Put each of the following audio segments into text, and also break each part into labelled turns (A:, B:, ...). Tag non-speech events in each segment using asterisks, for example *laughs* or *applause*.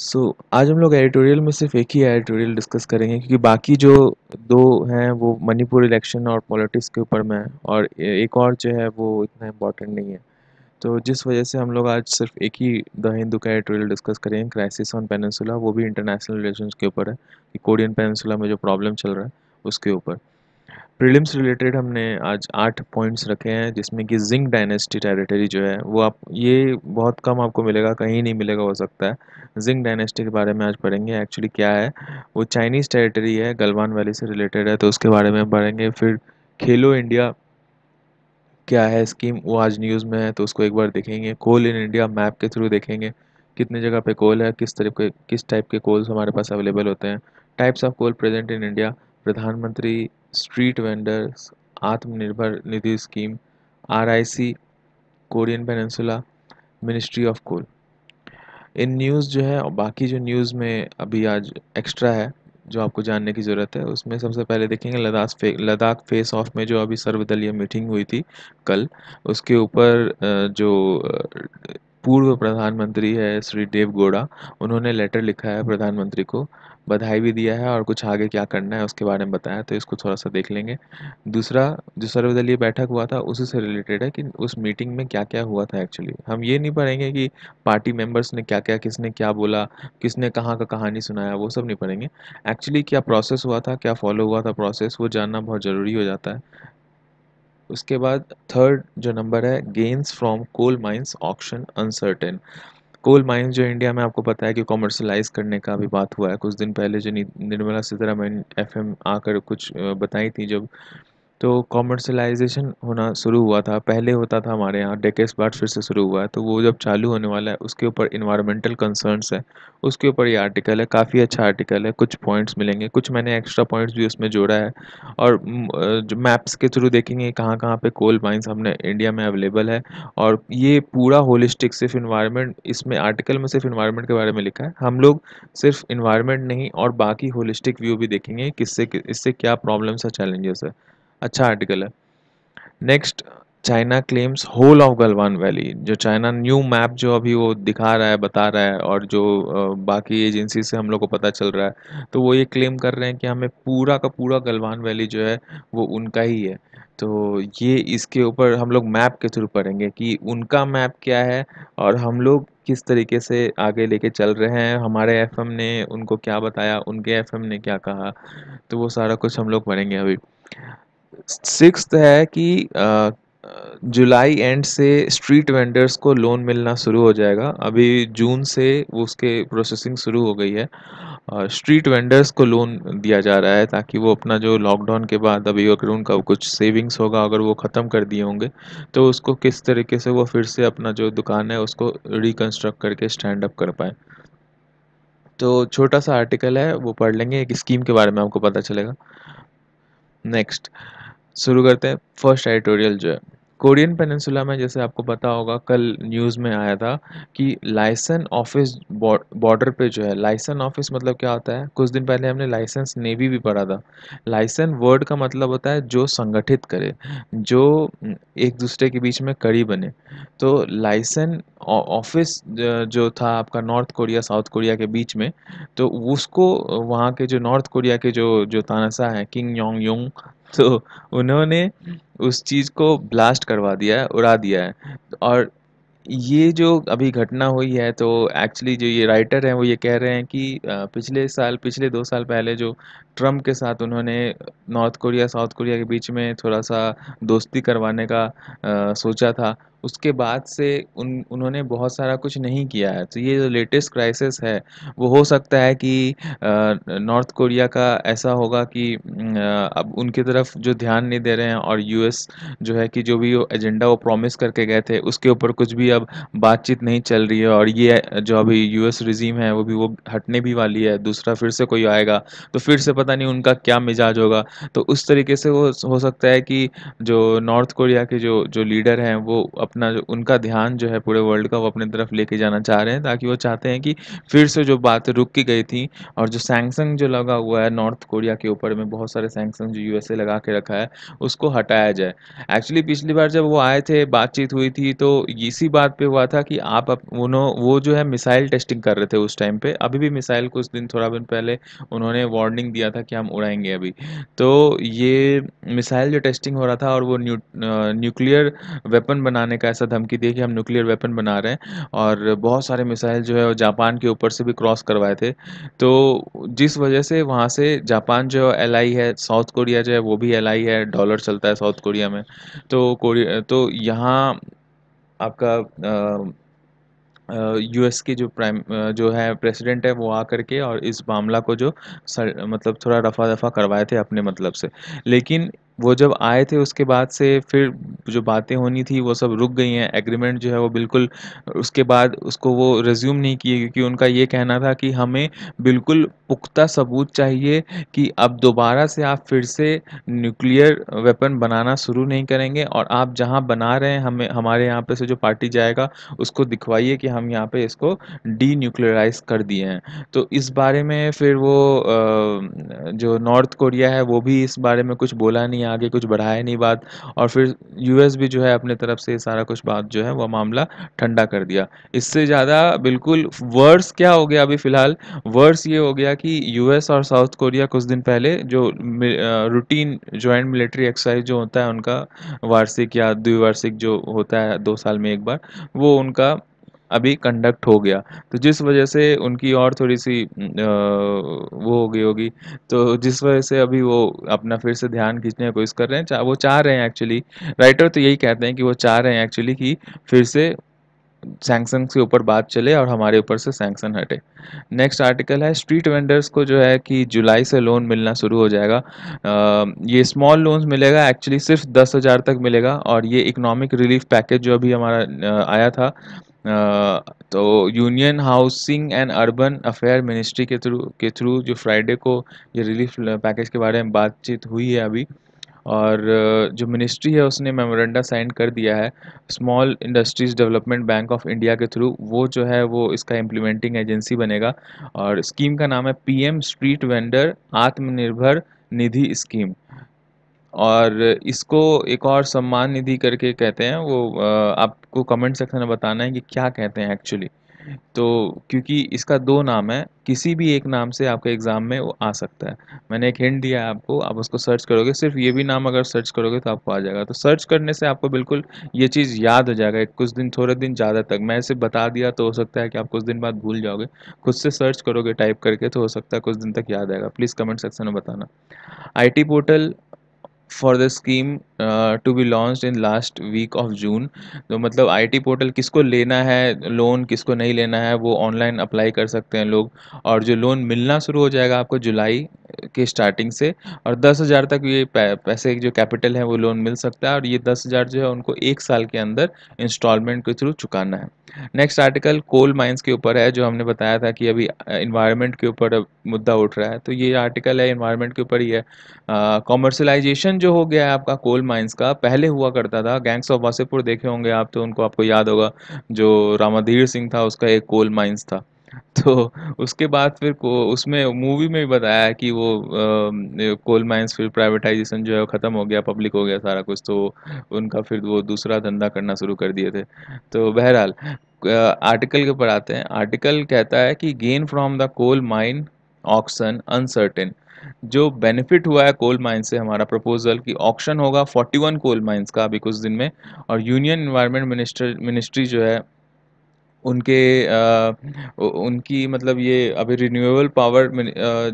A: सो so, आज हम लोग एडिटोरियल में सिर्फ एक ही एडिटोरियल डिस्कस करेंगे क्योंकि बाकी जो दो हैं वो मणिपुर इलेक्शन और पॉलिटिक्स के ऊपर में है और एक और जो है वो इतना इम्पोर्टेंट नहीं है तो जिस वजह से हम लोग आज सिर्फ एक ही द हिंदू का एडिटोरियल डिस्कस करेंगे क्राइसिस ऑन पेनसुला वो भी इंटरनेशनल रिलेशन के ऊपर है कि कोरियन पेनसुला में जो प्रॉब्लम चल रहा है उसके ऊपर प्रीलिम्स रिलेटेड हमने आज आठ पॉइंट्स रखे हैं जिसमें कि जिंग डायनेस्टी टेरिटरी जो है वो आप ये बहुत कम आपको मिलेगा कहीं नहीं मिलेगा हो सकता है जिंग डायनेस्टी के बारे में आज पढ़ेंगे एक्चुअली क्या है वो चाइनीज़ टेरिटरी है गलवान वैली से रिलेटेड है तो उसके बारे में पढ़ेंगे फिर खेलो इंडिया क्या है स्कीम वो आज न्यूज़ में है तो उसको एक बार देखेंगे कोल इन इंडिया मैप के थ्रू देखेंगे कितने जगह पे कोल है किस तरीके किस टाइप के कोल्स हमारे पास अवेलेबल होते हैं types of coal present in India प्रधानमंत्री street vendors Atmanirbhar Nidhi scheme RIC Korean peninsula ministry of coal in news जो है और बाकी जो न्यूज़ में अभी आज एक्स्ट्रा है जो आपको जानने की ज़रूरत है उसमें सबसे पहले देखेंगे लद्दाख फे लद्दाख फेस ऑफ में जो अभी सर्वदलीय मीटिंग हुई थी कल उसके ऊपर जो पूर्व प्रधानमंत्री है श्री देव गोड़ा उन्होंने लेटर लिखा है प्रधानमंत्री को बधाई भी दिया है और कुछ आगे क्या करना है उसके बारे में बताया तो इसको थोड़ा सा देख लेंगे दूसरा जो सर्वदलीय बैठक हुआ था उसी से रिलेटेड है कि उस मीटिंग में क्या क्या हुआ था एक्चुअली हम ये नहीं पढ़ेंगे कि पार्टी मेंबर्स ने क्या क्या किसने क्या बोला किसने कहाँ का कहानी सुनाया वो सब नहीं पढ़ेंगे एक्चुअली क्या प्रोसेस हुआ था क्या फॉलो हुआ था प्रोसेस वो जानना बहुत ज़रूरी हो जाता है उसके बाद थर्ड जो नंबर है gains from coal mines auction uncertain coal mines जो इंडिया में आपको पता है कि कॉमर्शलाइज करने का भी बात हुआ है कुछ दिन पहले जो निर्मला सीतारामन एफ आकर कुछ बताई थी जब तो कॉमर्शलाइजेशन होना शुरू हुआ था पहले होता था हमारे यहाँ डेकेस बाद फिर से शुरू हुआ है तो वो जब चालू होने वाला है उसके ऊपर इन्वायरमेंटल कंसर्नस है उसके ऊपर ये आर्टिकल है काफ़ी अच्छा आर्टिकल है कुछ पॉइंट्स मिलेंगे कुछ मैंने एक्स्ट्रा पॉइंट्स भी उसमें जोड़ा है और जो मैप्स के थ्रू देखेंगे कहाँ कहाँ पर कोल माइंस हमने इंडिया में अवेलेबल है और ये पूरा होलिस्टिक सिर्फ इन्वायरमेंट इसमें आर्टिकल में सिर्फ इन्वायरमेंट के बारे में लिखा है हम लोग सिर्फ इन्वायरमेंट नहीं और बाकी होलिस्टिक व्यू भी देखेंगे किससे इससे क्या प्रॉब्लम्स है चैलेंजेस है अच्छा आर्टिकल है next China claims whole of Galwan valley जो चाइना न्यू मैप जो अभी वो दिखा रहा है बता रहा है और जो बाकी एजेंसी से हम लोग को पता चल रहा है तो वो ये क्लेम कर रहे हैं कि हमें पूरा का पूरा गलवान वैली जो है वो उनका ही है तो ये इसके ऊपर हम लोग मैप के थ्रू पढ़ेंगे कि उनका मैप क्या है और हम लोग किस तरीके से आगे लेके चल रहे हैं हमारे एफएम ने उनको क्या बताया उनके एफएम ने क्या कहा तो वो सारा कुछ हम लोग पढ़ेंगे अभी सिक्स है कि जुलाई एंड से स्ट्रीट वेंडर्स को लोन मिलना शुरू हो जाएगा अभी जून से उसके प्रोसेसिंग शुरू हो गई है स्ट्रीट वेंडर्स को लोन दिया जा रहा है ताकि वो अपना जो लॉकडाउन के बाद अभी अगर उनका कुछ सेविंग्स होगा अगर वो ख़त्म कर दिए होंगे तो उसको किस तरीके से वो फिर से अपना जो दुकान है उसको रिकन्स्ट्रक्ट करके स्टैंड अप कर पाए तो छोटा सा आर्टिकल है वो पढ़ लेंगे एक स्कीम के बारे में आपको पता चलेगा नेक्स्ट शुरू करते हैं फर्स्ट एडिटोरियल जो है कोरियन पेनिनसुला में जैसे आपको पता होगा कल न्यूज़ में आया था कि लाइसन ऑफिस बॉर्डर पे जो है लाइसन ऑफिस मतलब क्या होता है कुछ दिन पहले हमने लाइसेंस नेवी भी पढ़ा था लाइसन वर्ड का मतलब होता है जो संगठित करे जो एक दूसरे के बीच में कड़ी बने तो लाइसन ऑफिस जो था आपका नॉर्थ कोरिया साउथ कोरिया के बीच में तो उसको वहाँ के जो नॉर्थ कोरिया के जो जो तानसा हैं किंग योंग योंग तो उन्होंने उस चीज़ को ब्लास्ट करवा दिया है उड़ा दिया है और ये जो अभी घटना हुई है तो एक्चुअली जो ये राइटर हैं वो ये कह रहे हैं कि पिछले साल पिछले दो साल पहले जो ट्रम्प के साथ उन्होंने नॉर्थ कोरिया साउथ कोरिया के बीच में थोड़ा सा दोस्ती करवाने का आ, सोचा था उसके बाद से उन उन्होंने बहुत सारा कुछ नहीं किया है तो ये जो लेटेस्ट क्राइसिस है वो हो सकता है कि नॉर्थ कोरिया का ऐसा होगा कि अब उनकी तरफ जो ध्यान नहीं दे रहे हैं और यूएस जो है कि जो भी एजेंडा वो प्रॉमिस करके गए थे उसके ऊपर कुछ भी अब बातचीत नहीं चल रही है और ये जो अभी यू रिजीम है वो भी वो हटने भी वाली है दूसरा फिर से कोई आएगा तो फिर से पता नहीं उनका क्या मिजाज होगा तो उस तरीके से वो हो सकता है कि जो नॉर्थ कोरिया के जो जो लीडर हैं वो अप अपना जो उनका ध्यान जो है पूरे वर्ल्ड का वो अपनी तरफ लेके जाना चाह रहे हैं ताकि वो चाहते हैं कि फिर से जो बातें रुक की गई थी और जो सैंगसंग जो लगा हुआ है नॉर्थ कोरिया के ऊपर में बहुत सारे सैंगसंग जो यू लगा के रखा है उसको हटाया जाए एक्चुअली पिछली बार जब वो आए थे बातचीत हुई थी तो इसी बात पर हुआ था कि आप उन्होंने वो जो है मिसाइल टेस्टिंग कर रहे थे उस टाइम पर अभी भी मिसाइल कुछ दिन थोड़ा दिन पहले उन्होंने वार्निंग दिया था कि हम उड़ाएंगे अभी तो ये मिसाइल जो टेस्टिंग हो रहा था और वो न्यू न्यूक्लियर वेपन बनाने अमेरिका ऐसा धमकी दी कि हम न्यूक्लियर वेपन बना रहे हैं और बहुत सारे मिसाइल जो है जापान के ऊपर से भी क्रॉस करवाए थे तो जिस वजह से वहाँ से जापान जो एल है साउथ कोरिया जो है वो भी एल है डॉलर चलता है साउथ कोरिया में तो कोरिया तो यहाँ आपका यूएस के जो प्राइम जो है प्रेसिडेंट है वो आ करके और इस मामला को जो सर, मतलब थोड़ा रफा दफा करवाए थे अपने मतलब से लेकिन वो जब आए थे उसके बाद से फिर जो बातें होनी थी वो सब रुक गई हैं एग्रीमेंट जो है वो बिल्कुल उसके बाद उसको वो रिज्यूम नहीं किए क्योंकि उनका ये कहना था कि हमें बिल्कुल पुख्ता सबूत चाहिए कि अब दोबारा से आप फिर से न्यूक्लियर वेपन बनाना शुरू नहीं करेंगे और आप जहाँ बना रहे हैं हमें हमारे यहाँ पर से जो पार्टी जाएगा उसको दिखवाइए कि हम यहाँ पर इसको डी न्यूक्लियराइज कर दिए हैं तो इस बारे में फिर वो जो नॉर्थ कोरिया है वो भी इस बारे में कुछ बोला नहीं नहीं आगे कुछ बढ़ाया नहीं बात और फिर यूएस भी जो है अपने तरफ से सारा कुछ बात जो है वह मामला ठंडा कर दिया इससे ज़्यादा बिल्कुल वर्स क्या हो गया अभी फ़िलहाल वर्स ये हो गया कि यूएस और साउथ कोरिया कुछ दिन पहले जो रूटीन ज्वाइंट मिलिट्री एक्सरसाइज जो होता है उनका वार्षिक या द्विवार्षिक जो होता है दो साल में एक बार वो उनका अभी कंडक्ट हो गया तो जिस वजह से उनकी और थोड़ी सी वो हो गई होगी तो जिस वजह से अभी वो अपना फिर से ध्यान खींचने की कोशिश कर रहे हैं चा, वो चाह रहे हैं एक्चुअली राइटर तो यही कहते हैं कि वो चाह रहे हैं एक्चुअली कि फिर से सैंक्शन के ऊपर बात चले और हमारे ऊपर से सैंक्शन हटे नेक्स्ट आर्टिकल है स्ट्रीट वेंडर्स को जो है कि जुलाई से लोन मिलना शुरू हो जाएगा आ, ये स्मॉल लोन्स मिलेगा एक्चुअली सिर्फ दस हज़ार तक मिलेगा और ये इकोनॉमिक रिलीफ पैकेज जो अभी हमारा आया था तो union housing and urban affair ministry के थ्रू के थ्रू जो फ्राइडे को ये रिलीफ पैकेज के बारे में बातचीत हुई है अभी और जो मिनिस्ट्री है उसने मेमोरेंडा साइन कर दिया है small industries development bank of India के थ्रू वो जो है वो इसका इम्प्लीमेंटिंग एजेंसी बनेगा और स्कीम का नाम है पीएम स्ट्रीट वेंडर आत्मनिर्भर निधि स्कीम और इसको एक और सम्मान निधि करके कहते हैं वो आपको कमेंट सेक्शन में बताना है कि क्या कहते हैं एक्चुअली तो क्योंकि इसका दो नाम है किसी भी एक नाम से आपके एग्ज़ाम में वो आ सकता है मैंने एक हिंट दिया है आपको आप उसको सर्च करोगे सिर्फ ये भी नाम अगर सर्च करोगे तो आपको आ जाएगा तो सर्च करने से आपको बिल्कुल ये चीज़ याद हो जाएगा कुछ दिन थोड़े दिन ज़्यादा तक मैं इसे बता दिया तो हो सकता है कि आप कुछ दिन बाद भूल जाओगे खुद से सर्च करोगे टाइप करके तो हो सकता है कुछ दिन तक याद आएगा प्लीज़ कमेंट सेक्शन में बताना I portal for the scheme to be launch in last week of June तो मतलब टी पोर्टल किसको लेना है लोन किसको नहीं लेना है वो ऑनलाइन अप्लाई कर सकते हैं लोग और जो लोन मिलना शुरू हो जाएगा आपको जुलाई के स्टार्टिंग से और दस हज़ार तक ये पैसे जो कैपिटल है वो लोन मिल सकता है और ये दस हज़ार जो है उनको एक साल के अंदर इंस्टॉलमेंट के थ्रू चुकाना है नेक्स्ट आर्टिकल कोल माइंस के ऊपर है जो हमने बताया था कि अभी इन्वायरमेंट के ऊपर मुद्दा उठ रहा है तो ये आर्टिकल है इन्वायरमेंट के ऊपर ही है कॉमर्शलाइजेशन जो हो गया है आपका कोल माइंस का पहले हुआ करता था गैंग्स ऑफ वासेपुर देखे होंगे आप तो उनको आपको याद होगा जो रामाधीर सिंह था उसका एक कोल माइंस था *laughs* तो उसके बाद फिर को उसमें मूवी में भी बताया कि वो आ, कोल माइंस फिर प्राइवेटाइजेशन जो है वो ख़त्म हो गया पब्लिक हो गया सारा कुछ तो उनका फिर वो दूसरा धंधा करना शुरू कर दिए थे तो बहरहाल आर्टिकल के ऊपर आते हैं आर्टिकल कहता है कि gain from the coal mine auction uncertain जो बेनिफिट हुआ है कोल माइन से हमारा प्रपोजल कि ऑक्शन होगा 41 कोल माइंस का अभी कुछ दिन में और यूनियन इन्वायरमेंट मिनिस्टर मिनिस्ट्री जो है उनके आ, उनकी मतलब ये अभी रिन्यूएबल पावर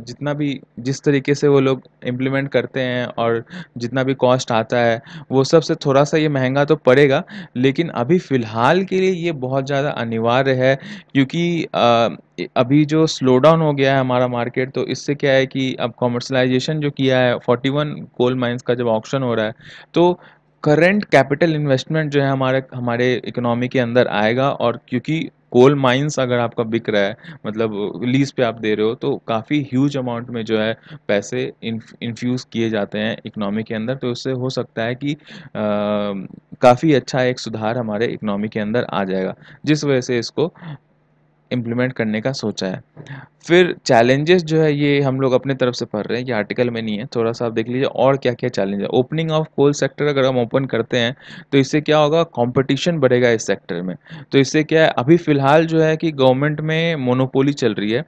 A: जितना भी जिस तरीके से वो लोग इम्प्लीमेंट करते हैं और जितना भी कॉस्ट आता है वो सब से थोड़ा सा ये महंगा तो पड़ेगा लेकिन अभी फ़िलहाल के लिए ये बहुत ज़्यादा अनिवार्य है क्योंकि अभी जो स्लो डाउन हो गया है हमारा मार्केट तो इससे क्या है कि अब कॉमर्शलाइजेशन जो किया है 41 गोल्ड माइंस का जब ऑक्शन हो रहा है तो करंट कैपिटल इन्वेस्टमेंट जो है हमारे हमारे इकोनॉमी के अंदर आएगा और क्योंकि कोल माइंस अगर आपका बिक रहा है मतलब लीज पे आप दे रहे हो तो काफ़ी ह्यूज अमाउंट में जो है पैसे इन्फ्यूज़ किए जाते हैं इकनॉमी के अंदर तो उससे हो सकता है कि काफ़ी अच्छा एक सुधार हमारे इकनॉमी के अंदर आ जाएगा जिस वजह से इसको इम्प्लीमेंट करने का सोचा है फिर चैलेंजेस जो है ये हम लोग अपने तरफ से पढ़ रहे हैं ये आर्टिकल में नहीं है थोड़ा सा आप देख लीजिए और क्या क्या चैलेंज है ओपनिंग ऑफ कोल सेक्टर अगर हम ओपन करते हैं तो इससे क्या होगा कंपटीशन बढ़ेगा इस सेक्टर में तो इससे क्या है अभी फ़िलहाल जो है कि गवर्नमेंट में मोनोपोली चल रही है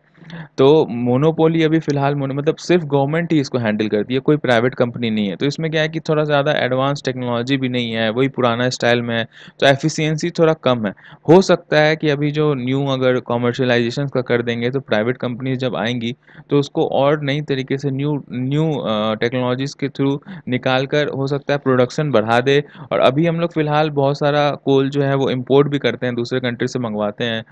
A: तो मोनोपोली अभी फिलहाल मतलब सिर्फ गवर्नमेंट ही इसको हैंडल करती है कोई प्राइवेट कंपनी नहीं है तो इसमें क्या है कि थोड़ा ज़्यादा एडवांस टेक्नोलॉजी भी नहीं है वही पुराना स्टाइल में है तो एफिशिएंसी थोड़ा कम है हो सकता है कि अभी जो न्यू अगर कॉमर्शलाइजेशन का कर देंगे तो प्राइवेट कंपनी जब आएंगी तो उसको और नई तरीके से न्यू न्यू टेक्नोलॉजीज़ के थ्रू निकाल कर हो सकता है प्रोडक्शन बढ़ा दे और अभी हम लोग फ़िलहाल बहुत सारा कोल जो है वो इम्पोर्ट भी करते हैं दूसरे कंट्री से मंगवाते हैं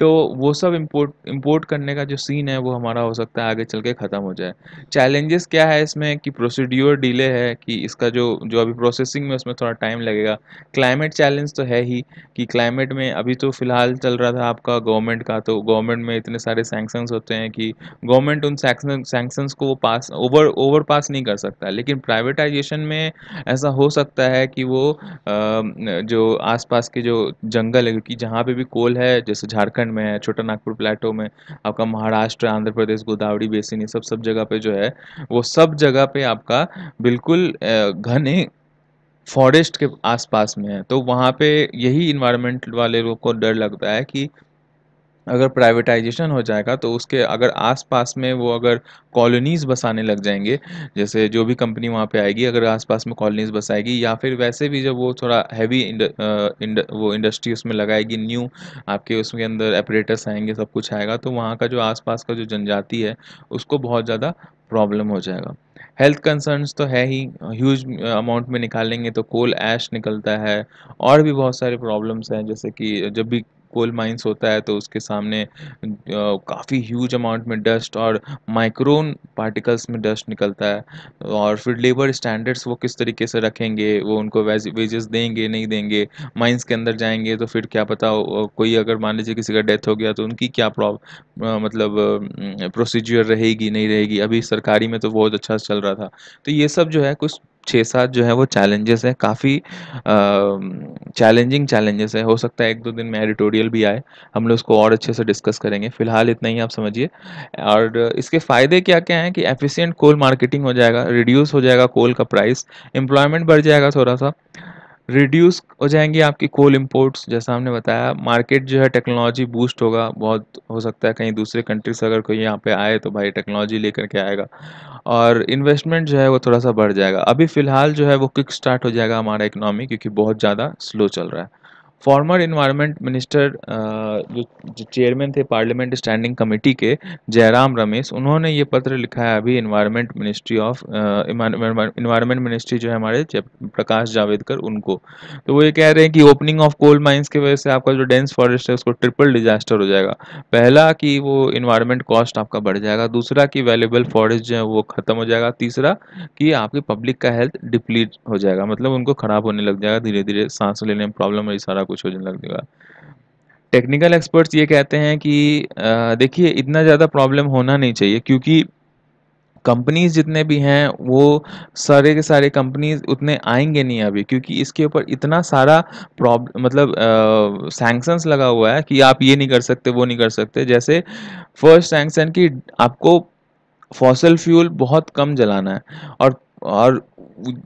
A: तो वो सब इम्पोर्ट इम्पोर्ट करने का जो सीन है वो हमारा हो सकता है आगे चल के ख़त्म हो जाए चैलेंजेस क्या है इसमें कि प्रोसीड्योर डिले है कि इसका जो जो अभी प्रोसेसिंग में उसमें थोड़ा टाइम लगेगा क्लाइमेट चैलेंज तो है ही कि क्लाइमेट में अभी तो फ़िलहाल चल रहा था आपका गवर्नमेंट का तो गवर्नमेंट में इतने सारे सैंक्शंस होते हैं कि गवर्नमेंट उन सैंक्शंस को वो पास ओवर ओवर पास नहीं कर सकता लेकिन प्राइवेटाइजेशन में ऐसा हो सकता है कि वो जो आसपास के जो जंगल है क्योंकि जहाँ पे भी कोल है जैसे झारखंड में है छोटा नागपुर प्लेटो में आपका महाराष्ट्र आंध्र प्रदेश गोदावरी बेसिन ये सब सब जगह पे जो है वो सब जगह पे आपका बिल्कुल घने फॉरेस्ट के आसपास में है तो वहाँ पे यही इन्वायरमेंट वाले लोग को डर लगता है कि अगर प्राइवेटाइजेशन हो जाएगा तो उसके अगर आसपास में वो अगर कॉलोनीज़ बसाने लग जाएंगे जैसे जो भी कंपनी वहाँ पे आएगी अगर आसपास में कॉलोनीज़ बसाएगी या फिर वैसे भी जब वो थोड़ा हैवी इंड, इंड, वो इंडस्ट्री उसमें लगाएगी न्यू आपके उसके अंदर ऑपरेटर्स आएंगे सब कुछ आएगा तो वहाँ का जो आस का जो जनजाति है उसको बहुत ज़्यादा प्रॉब्लम हो जाएगा हेल्थ कंसर्न्स तो है ही ह्यूज अमाउंट में निकालेंगे तो कोल ऐश निकलता है और भी बहुत सारे प्रॉब्लम्स हैं जैसे कि जब भी कोल माइंस होता है तो उसके सामने काफ़ी ह्यूज अमाउंट में डस्ट और माइक्रोन पार्टिकल्स में डस्ट निकलता है और फिर लेबर स्टैंडर्ड्स वो किस तरीके से रखेंगे वो उनको वेजेस देंगे नहीं देंगे माइंस के अंदर जाएंगे तो फिर क्या पता कोई अगर मान लीजिए किसी का डेथ हो गया तो उनकी क्या प्रॉब मतलब प्रोसीजर रहेगी नहीं रहेगी अभी सरकारी में तो बहुत अच्छा चल रहा था तो ये सब जो है कुछ छः सात जो है वो चैलेंजेस हैं काफ़ी चैलेंजिंग चैलेंजेस हैं हो सकता है एक दो दिन में एडिटोरियल भी आए हम लोग उसको और अच्छे से डिस्कस करेंगे फिलहाल इतना ही आप समझिए और इसके फ़ायदे क्या क्या हैं कि एफिशिएंट कोल मार्केटिंग हो जाएगा रिड्यूस हो जाएगा कोल का प्राइस एम्प्लॉयमेंट बढ़ जाएगा थोड़ा सा रिड्यूस हो जाएंगी आपकी कोल इंपोर्ट्स जैसा हमने बताया मार्केट जो है टेक्नोलॉजी बूस्ट होगा बहुत हो सकता है कहीं दूसरे कंट्री से अगर कोई यहाँ पे आए तो भाई टेक्नोलॉजी लेकर के आएगा और इन्वेस्टमेंट जो है वो थोड़ा सा बढ़ जाएगा अभी फ़िलहाल जो है वो क्विक स्टार्ट हो जाएगा हमारा इकनॉमी क्योंकि बहुत ज़्यादा स्लो चल रहा है फॉर्मर इन्वायरमेंट मिनिस्टर जो जो चेयरमैन थे पार्लियामेंट स्टैंडिंग कमेटी के जयराम रमेश उन्होंने ये पत्र लिखा है अभी environment ministry of environment ministry जो है हमारे प्रकाश जावेदकर उनको तो वो ये कह रहे हैं कि ओपनिंग ऑफ कोल माइंस की वजह से आपका जो डेंस फॉरेस्ट है उसको ट्रिपल डिजास्टर हो जाएगा पहला कि वो इन्वायरमेंट कॉस्ट आपका बढ़ जाएगा दूसरा कि वैल्यूबल फॉरेस्ट जो है वो ख़त्म हो जाएगा तीसरा कि आपकी पब्लिक का हेल्थ डिप्लीट हो जाएगा मतलब उनको ख़राब होने लग जाएगा धीरे धीरे सांस लेने में प्रॉब्लम है सारा कुछ होने लग जाएगा टेक्निकल एक्सपर्ट्स ये कहते हैं कि देखिए इतना ज़्यादा प्रॉब्लम होना नहीं चाहिए क्योंकि कंपनीज जितने भी हैं वो सारे के सारे कंपनीज उतने आएंगे नहीं अभी क्योंकि इसके ऊपर इतना सारा प्रॉब्लम मतलब सैंक्शंस लगा हुआ है कि आप ये नहीं कर सकते वो नहीं कर सकते जैसे फर्स्ट सैंक्शन कि आपको फॉसल फ्यूल बहुत कम जलाना है और और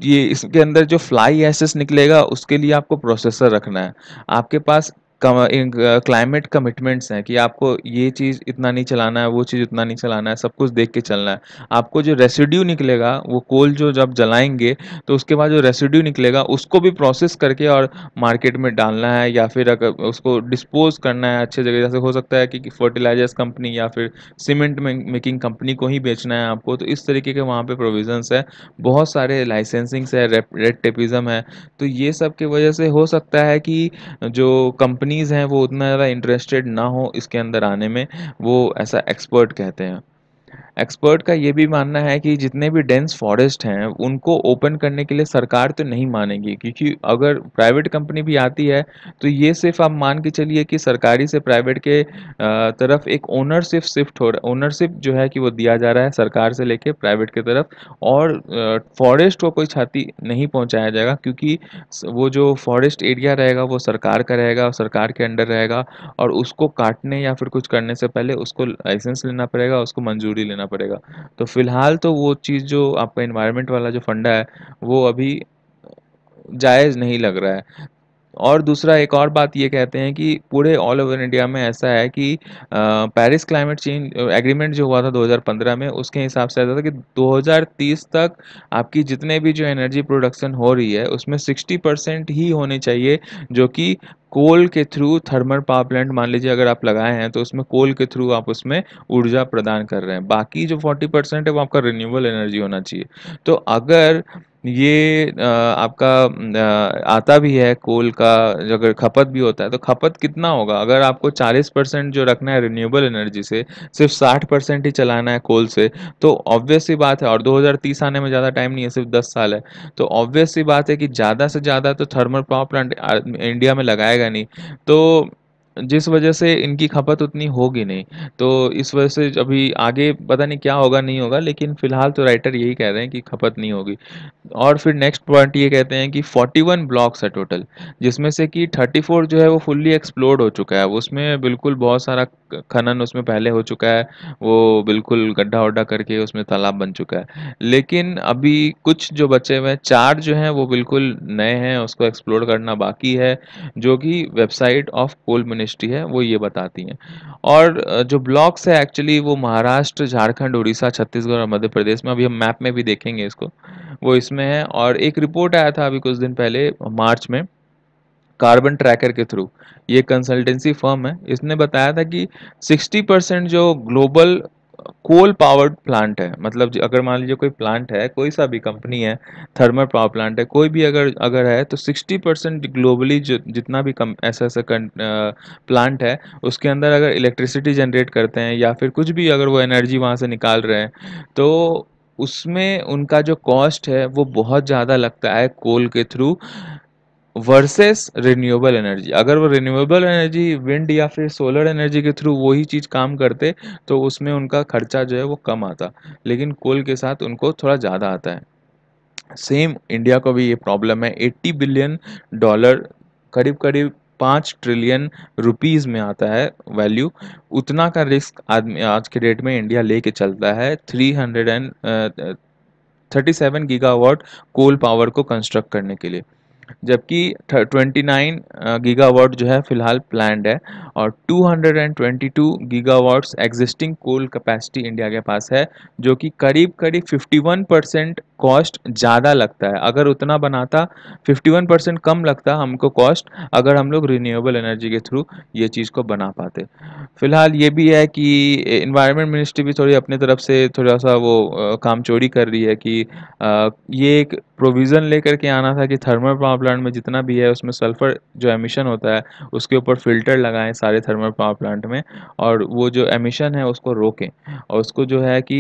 A: ये इसके अंदर जो फ्लाई एसेस निकलेगा उसके लिए आपको प्रोसेसर रखना है आपके पास क्लाइमेट कमिटमेंट्स हैं कि आपको ये चीज़ इतना नहीं चलाना है वो चीज़ उतना नहीं चलाना है सब कुछ देख के चलना है आपको जो रेसिड्यू निकलेगा वो कोल जो जब जलाएंगे तो उसके बाद जो रेसिड्यू निकलेगा उसको भी प्रोसेस करके और मार्केट में डालना है या फिर उसको डिस्पोज करना है अच्छे जगह जैसे हो सकता है कि फर्टिलाइजर्स कंपनी या फिर सीमेंट मेकिंग कंपनी को ही बेचना है आपको तो इस तरीके के वहाँ पर प्रोविजन्स है बहुत सारे लाइसेंसिंग्स है रेड टेपिज़म है तो ये सब की वजह से हो सकता है कि जो कंपनी कंपनीज़ हैं वो उतना ज़्यादा इंटरेस्टेड ना हो इसके अंदर आने में वो ऐसा एक्सपर्ट कहते हैं एक्सपर्ट का ये भी मानना है कि जितने भी डेंस फॉरेस्ट हैं उनको ओपन करने के लिए सरकार तो नहीं मानेगी क्योंकि अगर प्राइवेट कंपनी भी आती है तो ये सिर्फ आप मान के चलिए कि सरकारी से प्राइवेट के तरफ एक ओनरशिप शिफ्ट हो रहा ओनरशिप जो है कि वो दिया जा रहा है सरकार से लेके प्राइवेट की तरफ और फॉरेस्ट को कोई क्षति नहीं पहुँचाया जाएगा क्योंकि वो जो फॉरेस्ट एरिया रहेगा वो सरकार का रहेगा और सरकार के अंडर रहेगा और उसको काटने या फिर कुछ करने से पहले उसको लाइसेंस लेना पड़ेगा उसको मंजूरी लेना देना पड़ेगा तो फ़िलहाल तो वो चीज़ जो आपका इन्वायरमेंट वाला जो फंडा है वो अभी जायज़ नहीं लग रहा है और दूसरा एक और बात ये कहते हैं कि पूरे ऑल ओवर इंडिया में ऐसा है कि पेरिस क्लाइमेट चेंज एग्रीमेंट जो हुआ था 2015 में उसके हिसाब से ऐसा था कि 2030 तक आपकी जितने भी जो एनर्जी प्रोडक्शन हो रही है उसमें 60 परसेंट ही होने चाहिए जो कि कोल के थ्रू थर्मल पावर प्लांट मान लीजिए अगर आप लगाए हैं तो उसमें कोल के थ्रू आप उसमें ऊर्जा प्रदान कर रहे हैं बाकी जो 40 परसेंट है वो आपका रिन्यूबल एनर्जी होना चाहिए तो अगर ये आपका आता भी है कोल का अगर खपत भी होता है तो खपत कितना होगा अगर आपको 40 परसेंट जो रखना है रिन्यूएबल एनर्जी से सिर्फ 60 परसेंट ही चलाना है कोल से तो ऑब्वियस बात है और 2030 आने में ज़्यादा टाइम नहीं है सिर्फ 10 साल है तो ऑब्वियस बात है कि ज़्यादा से ज़्यादा तो थर्मल पावर प्लांट इंडिया में लगाएगा नहीं तो जिस वजह से इनकी खपत उतनी होगी नहीं तो इस वजह से अभी आगे पता नहीं क्या होगा नहीं होगा लेकिन फ़िलहाल तो राइटर यही कह रहे हैं कि खपत नहीं होगी और फिर नेक्स्ट पॉइंट ये कहते हैं कि 41 ब्लॉक्स है टोटल जिसमें से कि 34 जो है वो फुल्ली एक्सप्लोर्ड हो चुका है उसमें बिल्कुल बहुत सारा खनन उसमें पहले हो चुका है वो बिल्कुल गड्ढा उड्ढा करके उसमें तालाब बन चुका है लेकिन अभी कुछ जो बचे हुए हैं चार जो हैं वो बिल्कुल नए हैं उसको एक्सप्लोर करना बाकी है जो कि वेबसाइट ऑफ कोल हिस्ट्री है वो ये बताती हैं और जो ब्लॉक्स है एक्चुअली वो महाराष्ट्र झारखंड उड़ीसा छत्तीसगढ़ और मध्य प्रदेश में अभी हम मैप में भी देखेंगे इसको वो इसमें है और एक रिपोर्ट आया था अभी कुछ दिन पहले मार्च में कार्बन ट्रैकर के थ्रू ये कंसल्टेंसी फर्म है इसने बताया था कि 60 परसेंट जो ग्लोबल कोल पावर्ड प्लांट है मतलब अगर मान लीजिए कोई प्लांट है कोई सा भी कंपनी है थर्मल पावर प्लांट है कोई भी अगर अगर है तो 60 परसेंट ग्लोबली जो जितना भी कम ऐसा ऐसा प्लांट है उसके अंदर अगर इलेक्ट्रिसिटी जनरेट करते हैं या फिर कुछ भी अगर वो एनर्जी वहाँ से निकाल रहे हैं तो उसमें उनका जो कॉस्ट है वो बहुत ज़्यादा लगता है कोल के थ्रू वर्सेस रिन्यूएबल एनर्जी अगर वो रिन्यूएबल एनर्जी विंड या फिर सोलर एनर्जी के थ्रू वही चीज़ काम करते तो उसमें उनका खर्चा जो है वो कम आता लेकिन कोल के साथ उनको थोड़ा ज़्यादा आता है सेम इंडिया को भी ये प्रॉब्लम है 80 बिलियन डॉलर करीब करीब पाँच ट्रिलियन रुपीज़ में आता है वैल्यू उतना का रिस्क आदमी आज के डेट में इंडिया लेके चलता है three hundred and thirty seven gigawatt coal power को कंस्ट्रक्ट करने के लिए जबकि 29 गीगावाट जो है फिलहाल प्लान्ड है और 222 gigawatts existing coal capacity India के पास है जो कि करीब करीब 51 परसेंट कॉस्ट ज़्यादा लगता है अगर उतना बनाता 51 परसेंट कम लगता हमको कॉस्ट अगर हम लोग रिन्यूएबल एनर्जी के थ्रू ये चीज़ को बना पाते फिलहाल ये भी है कि इन्वायरमेंट मिनिस्ट्री भी थोड़ी अपने तरफ से थोड़ा सा वो काम चोरी कर रही है कि ये एक प्रोविज़न लेकर के आना था कि थर्मल पावर प्लांट में जितना भी है उसमें सल्फ़र जो एमिशन होता है उसके ऊपर फिल्टर लगाएं सारे थर्मल पावर प्लांट में और वो जो एमिशन है उसको रोकें और उसको जो है कि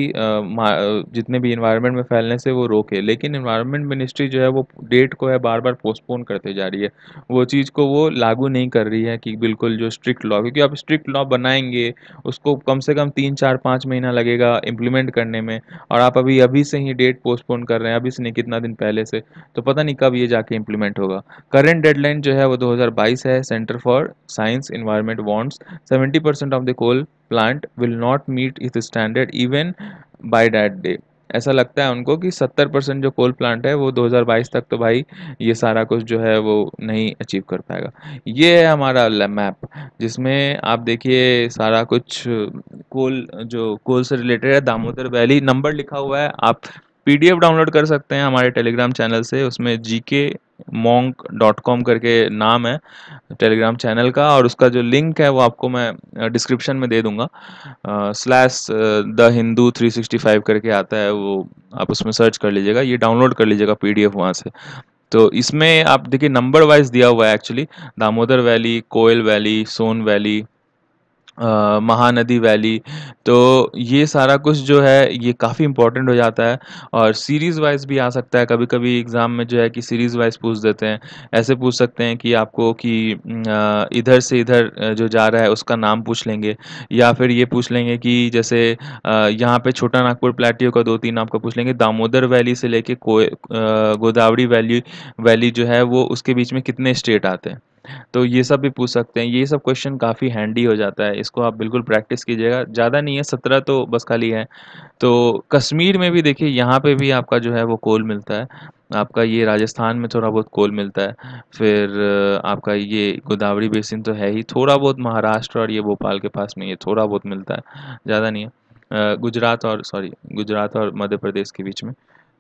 A: जितने भी इन्वायरमेंट में फैलने से वो रोके लेकिन इन्वायरमेंट मिनिस्ट्री जो है वो डेट को है बार बार पोस्टपोन करते जा रही है वो चीज़ को वो लागू नहीं कर रही है कि बिल्कुल जो स्ट्रिक्ट लॉ क्योंकि आप स्ट्रिक्ट लॉ बनाएंगे उसको कम से कम तीन चार पाँच महीना लगेगा इम्प्लीमेंट करने में और आप अभी अभी से ही डेट पोस्टपोन कर रहे हैं अभी से नहीं कितना दिन पहले पहले से तो पता नहीं कब ये जाके इम्प्लीमेंट होगा करेंट डेडलाइन जो है वो 2022 है centre for science environment wants 70 percent of the coal plant will not meet its standard even by that day ऐसा लगता है उनको कि 70 परसेंट जो कोल प्लांट है वो 2022 तक तो भाई ये सारा कुछ जो है वो नहीं अचीव कर पाएगा ये है हमारा मैप जिसमें आप देखिए सारा कुछ कोल जो कोल से रिलेटेड है दामोदर वैली नंबर लिखा हुआ है आप पीडीएफ डाउनलोड कर सकते हैं हमारे टेलीग्राम चैनल से उसमें जी के मोंक डॉट कॉम करके नाम है टेलीग्राम चैनल का और उसका जो लिंक है वो आपको मैं डिस्क्रिप्शन में दे दूंगा स्लैश द हिंदू 365 करके आता है वो आप उसमें सर्च कर लीजिएगा ये डाउनलोड कर लीजिएगा पीडीएफ वहाँ से तो इसमें आप देखिए नंबर वाइज दिया हुआ है actually Damodar valley Koel valley Son valley Mahanadi valley तो ये सारा कुछ जो है ये काफ़ी इंपॉर्टेंट हो जाता है और सीरीज़ वाइज भी आ सकता है कभी कभी एग्ज़ाम में जो है कि सीरीज़ वाइज पूछ देते हैं ऐसे पूछ सकते हैं कि आपको कि इधर से इधर जो जा रहा है उसका नाम पूछ लेंगे या फिर ये पूछ लेंगे कि जैसे यहाँ पे छोटा नागपुर प्लेटियो का दो तीन आपका पूछ लेंगे दामोदर वैली से लेके गोदावरी वैली वैली जो है वो उसके बीच में कितने स्टेट आते हैं तो ये सब भी पूछ सकते हैं ये सब क्वेश्चन काफ़ी हैंडी हो जाता है इसको आप बिल्कुल प्रैक्टिस कीजिएगा ज़्यादा नहीं है सत्रह तो बस खाली है तो कश्मीर में भी देखिए यहाँ पे भी आपका जो है वो कोल मिलता है आपका ये राजस्थान में थोड़ा बहुत कोल मिलता है फिर आपका ये गोदावरी बेसिन तो है ही थोड़ा बहुत महाराष्ट्र और ये भोपाल के पास में ये थोड़ा बहुत मिलता है ज़्यादा नहीं है गुजरात और सॉरी गुजरात और मध्य प्रदेश के बीच में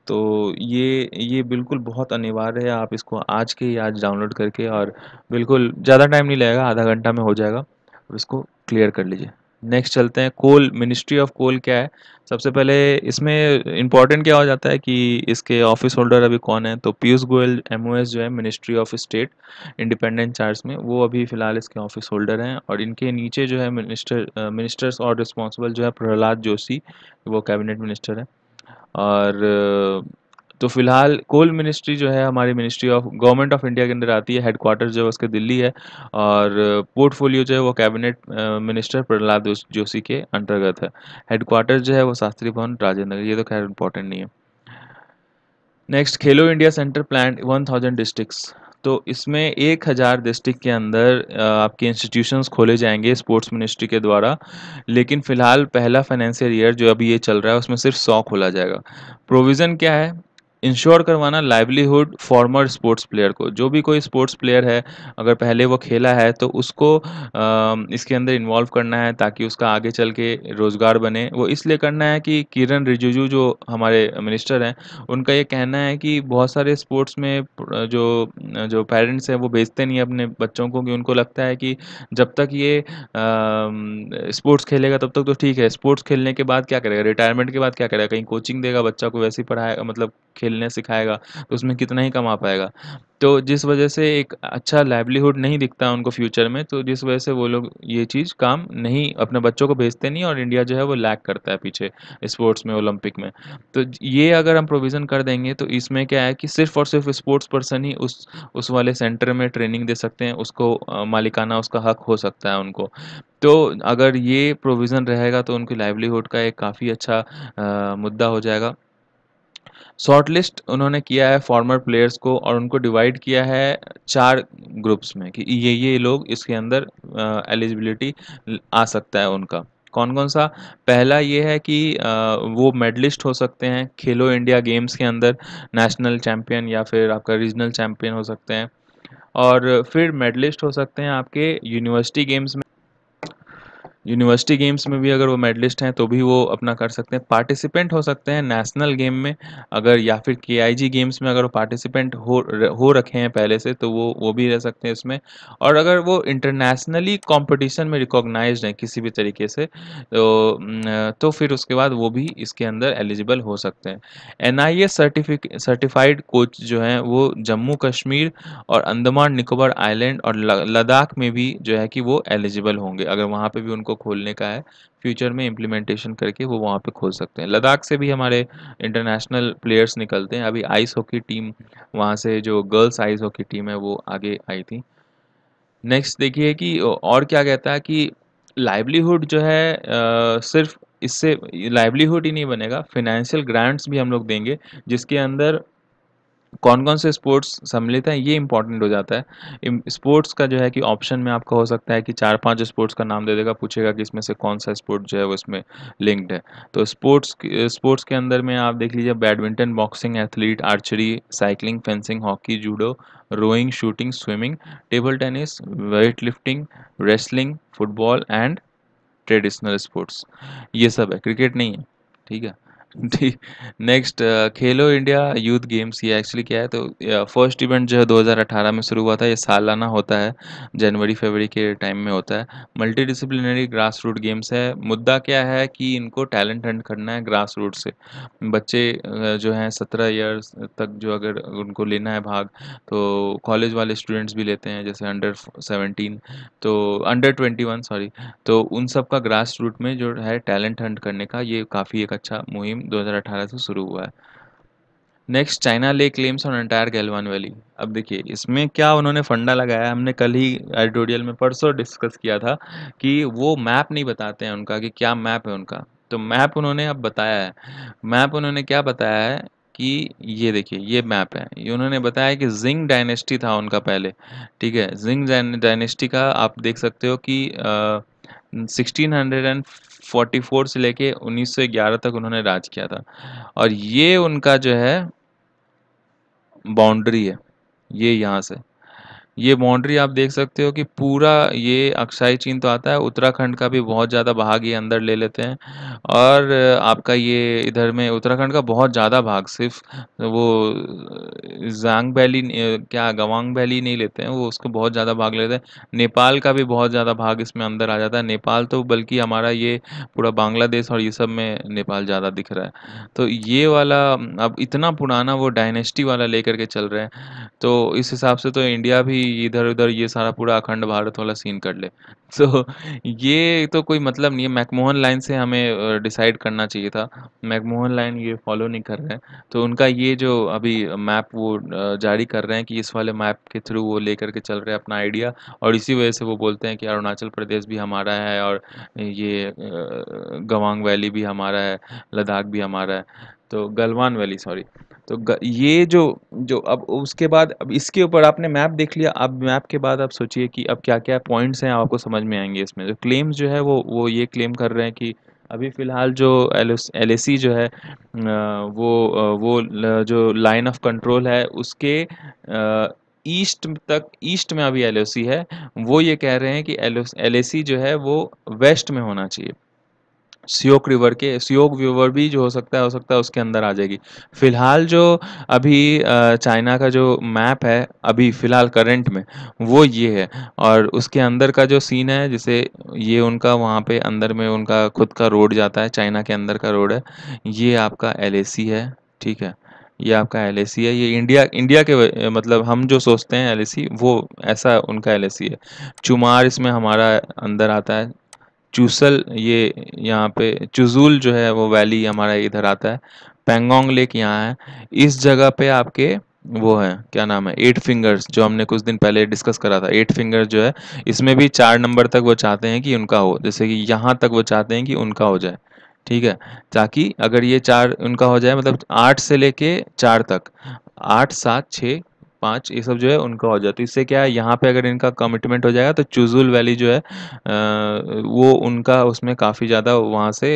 A: तो ये ये बिल्कुल बहुत अनिवार्य है आप इसको आज के ही आज डाउनलोड करके और बिल्कुल ज़्यादा टाइम नहीं लगेगा आधा घंटा में हो जाएगा अब इसको क्लियर कर लीजिए नेक्स्ट चलते हैं कोल मिनिस्ट्री ऑफ कोल क्या है सबसे पहले इसमें इम्पॉर्टेंट क्या हो जाता है कि इसके ऑफिस होल्डर अभी कौन है तो पीयूष गोयल एम जो है ministry of state independent charge में वो अभी फ़िलहाल इसके ऑफिस होल्डर हैं और इनके नीचे जो है मिनिस्टर मिनिस्टर्स और रिस्पॉन्सिबल जो है प्रहलाद जोशी वो कैबिनेट मिनिस्टर है और तो फिलहाल कोल मिनिस्ट्री जो है हमारी ministry of government of India के अंदर आती है हेडक्वार्टर जो है उसके दिल्ली है और पोर्टफोलियो जो है वो कैबिनेट मिनिस्टर प्रहलाद जोशी के अंतर्गत है हेडक्वार्टर जो है वो शास्त्री भवन राजेंद्र ये तो खैर इंपॉर्टेंट नहीं है next Khelo India centre plan one thousand district तो इसमें एक हज़ार डिस्ट्रिक्ट के अंदर आपके इंस्टीट्यूशंस खोले जाएंगे स्पोर्ट्स मिनिस्ट्री के द्वारा लेकिन फ़िलहाल पहला फाइनेंशियल ईयर जो अभी ये चल रहा है उसमें सिर्फ सौ खोला जाएगा प्रोविज़न क्या है इंश्योर करवाना लाइवलीहुड फॉर्मर स्पोर्ट्स प्लेयर को जो भी कोई स्पोर्ट्स प्लेयर है अगर पहले वो खेला है तो उसको इसके अंदर इन्वॉल्व करना है ताकि उसका आगे चल के रोज़गार बने वो इसलिए करना है कि किरण रिजिजू जो हमारे मिनिस्टर हैं उनका ये कहना है कि बहुत सारे स्पोर्ट्स में जो जो पेरेंट्स हैं वो भेजते नहीं अपने बच्चों को कि उनको लगता है कि जब तक ये स्पोर्ट्स खेलेगा तब तक तो ठीक है स्पोर्ट्स खेलने के बाद क्या करेगा रिटायरमेंट के बाद क्या करेगा कहीं कोचिंग देगा बच्चा को वैसे ही पढ़ाएगा मतलब खेल खेलने सिखाएगा तो उसमें कितना ही कमा पाएगा तो जिस वजह से एक अच्छा लाइवलीहुड नहीं दिखता उनको फ्यूचर में तो जिस वजह से वो लोग ये चीज़ काम नहीं अपने बच्चों को भेजते नहीं और इंडिया जो है वो लैक करता है पीछे स्पोर्ट्स में ओलंपिक में तो ये अगर हम प्रोविज़न कर देंगे तो इसमें क्या है कि सिर्फ और सिर्फ स्पोर्ट्स पर्सन ही उस उस वाले सेंटर में ट्रेनिंग दे सकते हैं उसको मालिकाना उसका हक हो सकता है उनको तो अगर ये प्रोविज़न रहेगा तो उनकी लाइवलीहुड का एक काफ़ी अच्छा आ, मुद्दा हो जाएगा शॉर्ट लिस्ट उन्होंने किया है फॉर्मर प्लेयर्स को और उनको डिवाइड किया है चार ग्रुप्स में कि ये ये लोग इसके अंदर एलिजिबिलिटी आ सकता है उनका कौन कौन सा पहला ये है कि वो मेडलिस्ट हो सकते हैं खेलो इंडिया गेम्स के अंदर नेशनल चैम्पियन या फिर आपका रीजनल चैम्पियन हो सकते हैं और फिर मेडलिस्ट हो सकते हैं आपके यूनिवर्सिटी गेम्स में यूनिवर्सिटी गेम्स में भी अगर वो मेडलिस्ट हैं तो भी वो अपना कर सकते हैं पार्टिसिपेंट हो सकते हैं नेशनल गेम में अगर या फिर के गेम्स में अगर वो पार्टिसिपेंट हो हो रखे हैं पहले से तो वो वो भी रह सकते हैं इसमें और अगर वो इंटरनेशनली कंपटीशन में रिकॉग्नाइज हैं किसी भी तरीके से तो, तो फिर उसके बाद वो भी इसके अंदर एलिजिबल हो सकते हैं एन आई सर्टिफाइड कोच जो हैं वो जम्मू कश्मीर और अंदमान निकोबार आइलैंड और लद्दाख में भी जो है कि वो एलिजिबल होंगे अगर वहाँ पर भी उनको को खोलने का है फ्यूचर में इम्प्लीमेंटेशन करके वो वहाँ पे खोल सकते हैं लद्दाख से भी हमारे इंटरनेशनल प्लेयर्स निकलते हैं अभी आइस हॉकी टीम वहाँ से जो गर्ल्स आइस हॉकी टीम है वो आगे आई थी नेक्स्ट देखिए कि और क्या कहता है कि लाइवलीहुड जो है आ, सिर्फ इससे लाइवलीहुड ही नहीं बनेगा फिनेंशियल ग्रांट्स भी हम लोग देंगे जिसके अंदर कौन कौन से स्पोर्ट्स सम्मिलित हैं ये इंपॉर्टेंट हो जाता है स्पोर्ट्स का जो है कि ऑप्शन में आपका हो सकता है कि चार पांच स्पोर्ट्स का नाम दे देगा पूछेगा कि इसमें से कौन सा स्पोर्ट जो है वो इसमें लिंक्ड है तो स्पोर्ट्स स्पोर्ट्स के अंदर में आप देख लीजिए badminton boxing athlete archery cycling fencing hockey judo rowing shooting swimming table tennis weight lifting wrestling football and traditional sports ये सब है क्रिकेट नहीं है ठीक है *laughs* ठीक next Khelo India youth games ये एक्चुअली क्या है तो फर्स्ट इवेंट जो है 2018 में शुरू हुआ था ये सालाना होता है जनवरी फरवरी के टाइम में होता है multi disciplinary grass root games है मुद्दा क्या है कि इनको टैलेंट हंड करना है ग्रास रूट से बच्चे uh, जो हैं सत्रह ईयर्स तक जो अगर उनको लेना है भाग तो कॉलेज वाले स्टूडेंट्स भी लेते हैं जैसे अंडर सेवेंटीन तो अंडर ट्वेंटी सॉरी तो उन सब का ग्रास रूट में जो है टैलेंट हंड करने का ये काफ़ी एक अच्छा मुहिम 2018 से शुरू हुआ है नेक्स्ट चाइना ले claims on entire Galwan valley अब देखिए इसमें क्या उन्होंने फंडा लगाया हमने कल ही एडिटोरियल में परसों डिस्कस किया था कि वो मैप नहीं बताते हैं उनका कि क्या मैप है उनका तो मैप उन्होंने अब बताया है मैप उन्होंने क्या बताया है कि ये देखिए ये मैप है ये उन्होंने बताया कि जिंग डायनेस्टी था उनका पहले ठीक है जिंग डायनेस्टी का आप देख सकते हो कि आ, 1644 से लेके 1911 तक उन्होंने राज किया था और ये उनका जो है बाउंड्री है ये यहाँ से ये बाउंड्री आप देख सकते हो कि पूरा ये अक्षाई चीन तो आता है उत्तराखंड का भी बहुत ज़्यादा भाग ये अंदर ले लेते हैं और आपका ये इधर में उत्तराखंड का बहुत ज़्यादा भाग सिर्फ वो जांग वैली क्या गवांग वैली नहीं लेते हैं वो उसको बहुत ज़्यादा भाग लेते हैं नेपाल का भी बहुत ज़्यादा भाग इसमें अंदर आ जाता है नेपाल तो बल्कि हमारा ये पूरा बांग्लादेश और ये सब में नेपाल ज़्यादा दिख रहा है तो ये वाला अब इतना पुराना वो डायनेस्टी वाला ले के चल रहे हैं तो इस हिसाब से तो इंडिया भी इधर उधर ये सारा पूरा अखंड भारत वाला सीन कर ले सो so, ये तो कोई मतलब नहीं है मैकमोहन लाइन से हमें डिसाइड करना चाहिए था मैकमोहन लाइन ये फॉलो नहीं कर रहे हैं तो उनका ये जो अभी मैप वो जारी कर रहे हैं कि इस वाले मैप के थ्रू वो लेकर के चल रहे हैं अपना आइडिया और इसी वजह से वो बोलते हैं कि अरुणाचल प्रदेश भी हमारा है और ये गवांग वैली भी हमारा है लद्दाख भी हमारा है तो गलवान वैली सॉरी तो ये जो जो अब उसके बाद अब इसके ऊपर आपने मैप देख लिया अब मैप के बाद आप सोचिए कि अब क्या क्या पॉइंट्स हैं आपको समझ में आएंगे इसमें जो क्लेम्स जो है वो वो ये क्लेम कर रहे हैं कि अभी फ़िलहाल जो एल जो है वो वो जो लाइन ऑफ कंट्रोल है उसके ईस्ट तक ईस्ट में अभी एल है वो ये कह रहे हैं कि एल जो है वो वेस्ट में होना चाहिए सियोक रिवर के सियोक रिवर भी जो हो सकता है हो सकता है उसके अंदर आ जाएगी फिलहाल जो अभी चाइना का जो मैप है अभी फ़िलहाल करंट में वो ये है और उसके अंदर का जो सीन है जैसे ये उनका वहाँ पे अंदर में उनका खुद का रोड जाता है चाइना के अंदर का रोड है ये आपका एल है ठीक है ये आपका एल है ये इंडिया इंडिया के मतलब हम जो सोचते हैं एल वो ऐसा उनका एल है चुमार इसमें हमारा अंदर आता है चूसल ये यहाँ पे चुजूल जो है वो वैली हमारा इधर आता है पेंगोंग लेक यहाँ है इस जगह पे आपके वो है क्या नाम है एट फिंगर्स जो हमने कुछ दिन पहले डिस्कस करा था एट फिंगर्स जो है इसमें भी चार नंबर तक वो चाहते हैं कि उनका हो जैसे कि यहाँ तक वो चाहते हैं कि उनका हो जाए ठीक है ताकि अगर ये चार उनका हो जाए मतलब आठ से लेके चार तक आठ सात छः पाँच ये सब जो है उनका हो जाता है तो इससे क्या है यहाँ पे अगर इनका कमिटमेंट हो जाएगा तो चुजुल वैली जो है वो उनका उसमें काफ़ी ज़्यादा वहाँ से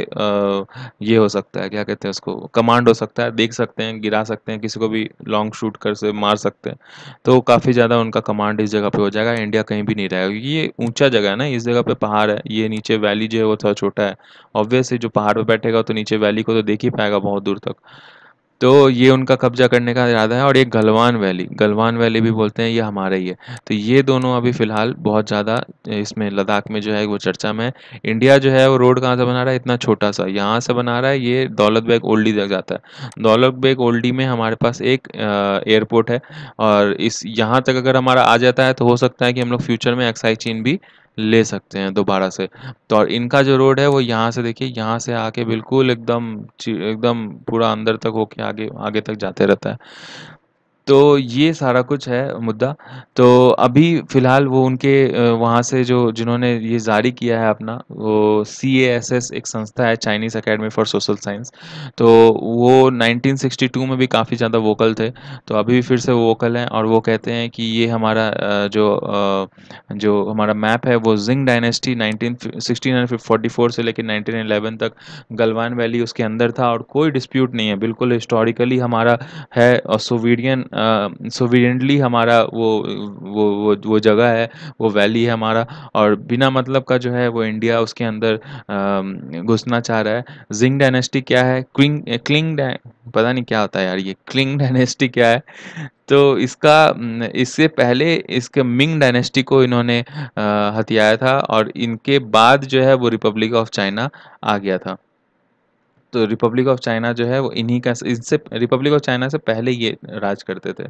A: ये हो सकता है क्या कहते हैं उसको कमांड हो सकता है देख सकते हैं गिरा सकते हैं किसी को भी लॉन्ग शूट कर से मार सकते हैं तो काफ़ी ज़्यादा उनका कमांड इस जगह पर हो जाएगा इंडिया कहीं भी नहीं रहेगा क्योंकि ये ऊँचा जगह है ना इस जगह पर पहाड़ है ये नीचे वैली जो है वो थोड़ा छोटा है ऑब्वियसली जो पहाड़ पर बैठेगा तो नीचे वैली को तो देख ही पाएगा बहुत दूर तक तो ये उनका कब्जा करने का इरादा है और एक गलवान वैली गलवान वैली भी बोलते हैं ये हमारा ही है तो ये दोनों अभी फ़िलहाल बहुत ज़्यादा इसमें लद्दाख में जो है वो चर्चा में है इंडिया जो है वो रोड कहाँ से बना रहा है इतना छोटा सा यहाँ से बना रहा है ये दौलत बेग ओल्डी तक जाता है दौलत बेग ओल्डी में हमारे पास एक एयरपोर्ट है और इस यहाँ तक अगर हमारा आ जाता है तो हो सकता है कि हम लोग फ्यूचर में एक्साइज चीन भी ले सकते हैं दोबारा से तो और इनका जो रोड है वो यहाँ से देखिए यहाँ से आके बिल्कुल एकदम एकदम पूरा अंदर तक होके आगे आगे तक जाते रहता है तो ये सारा कुछ है मुद्दा तो अभी फ़िलहाल वो उनके वहाँ से जो जिन्होंने ये जारी किया है अपना वो सी एक संस्था है Chinese academy for social science तो वो 1962 में भी काफ़ी ज़्यादा वोकल थे तो अभी भी फिर से वो वोकल हैं और वो कहते हैं कि ये हमारा जो जो हमारा मैप है वो जिंग डायनेस्टी नाइनटीन से लेकर नाइनटीन तक गलवान वैली उसके अंदर था और कोई डिस्प्यूट नहीं है बिल्कुल हिस्टोरिकली हमारा है सोवीडियन सोविडेंटली हमारा वो वो वो वो जगह है वो वैली है हमारा और बिना मतलब का जो है वो इंडिया उसके अंदर घुसना चाह रहा है जिंग डायनेस्टी क्या है क्विंग क्लिंग पता नहीं क्या होता है यार ये क्लिंग डायनेस्टी क्या है तो इसका इससे पहले इसके मिंग डायनेस्टी को इन्होंने हथियाया था और इनके बाद जो है वो रिपब्लिक ऑफ चाइना आ गया था तो रिपब्लिक ऑफ चाइना जो है वो इन्हीं का इनसे रिपब्लिक ऑफ चाइना से पहले ये राज करते थे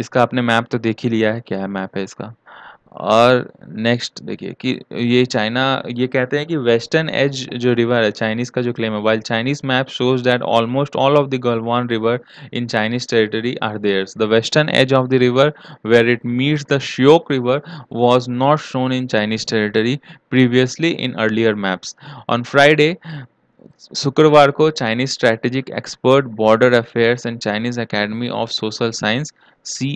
A: इसका आपने मैप तो देख ही लिया है क्या है मैप है इसका और नेक्स्ट देखिए कि ये चाइना ये कहते हैं कि वेस्टर्न एज जो रिवर है चाइनीज़ का जो क्लेम है while Chinese map shows that almost all of the Galwan river in Chinese territory are theirs the western edge of the river where it meets the Shyok river was not shown in Chinese territory previously in earlier maps on Friday शुक्रवार को Chinese strategic expert border affairs and Chinese academy of social science C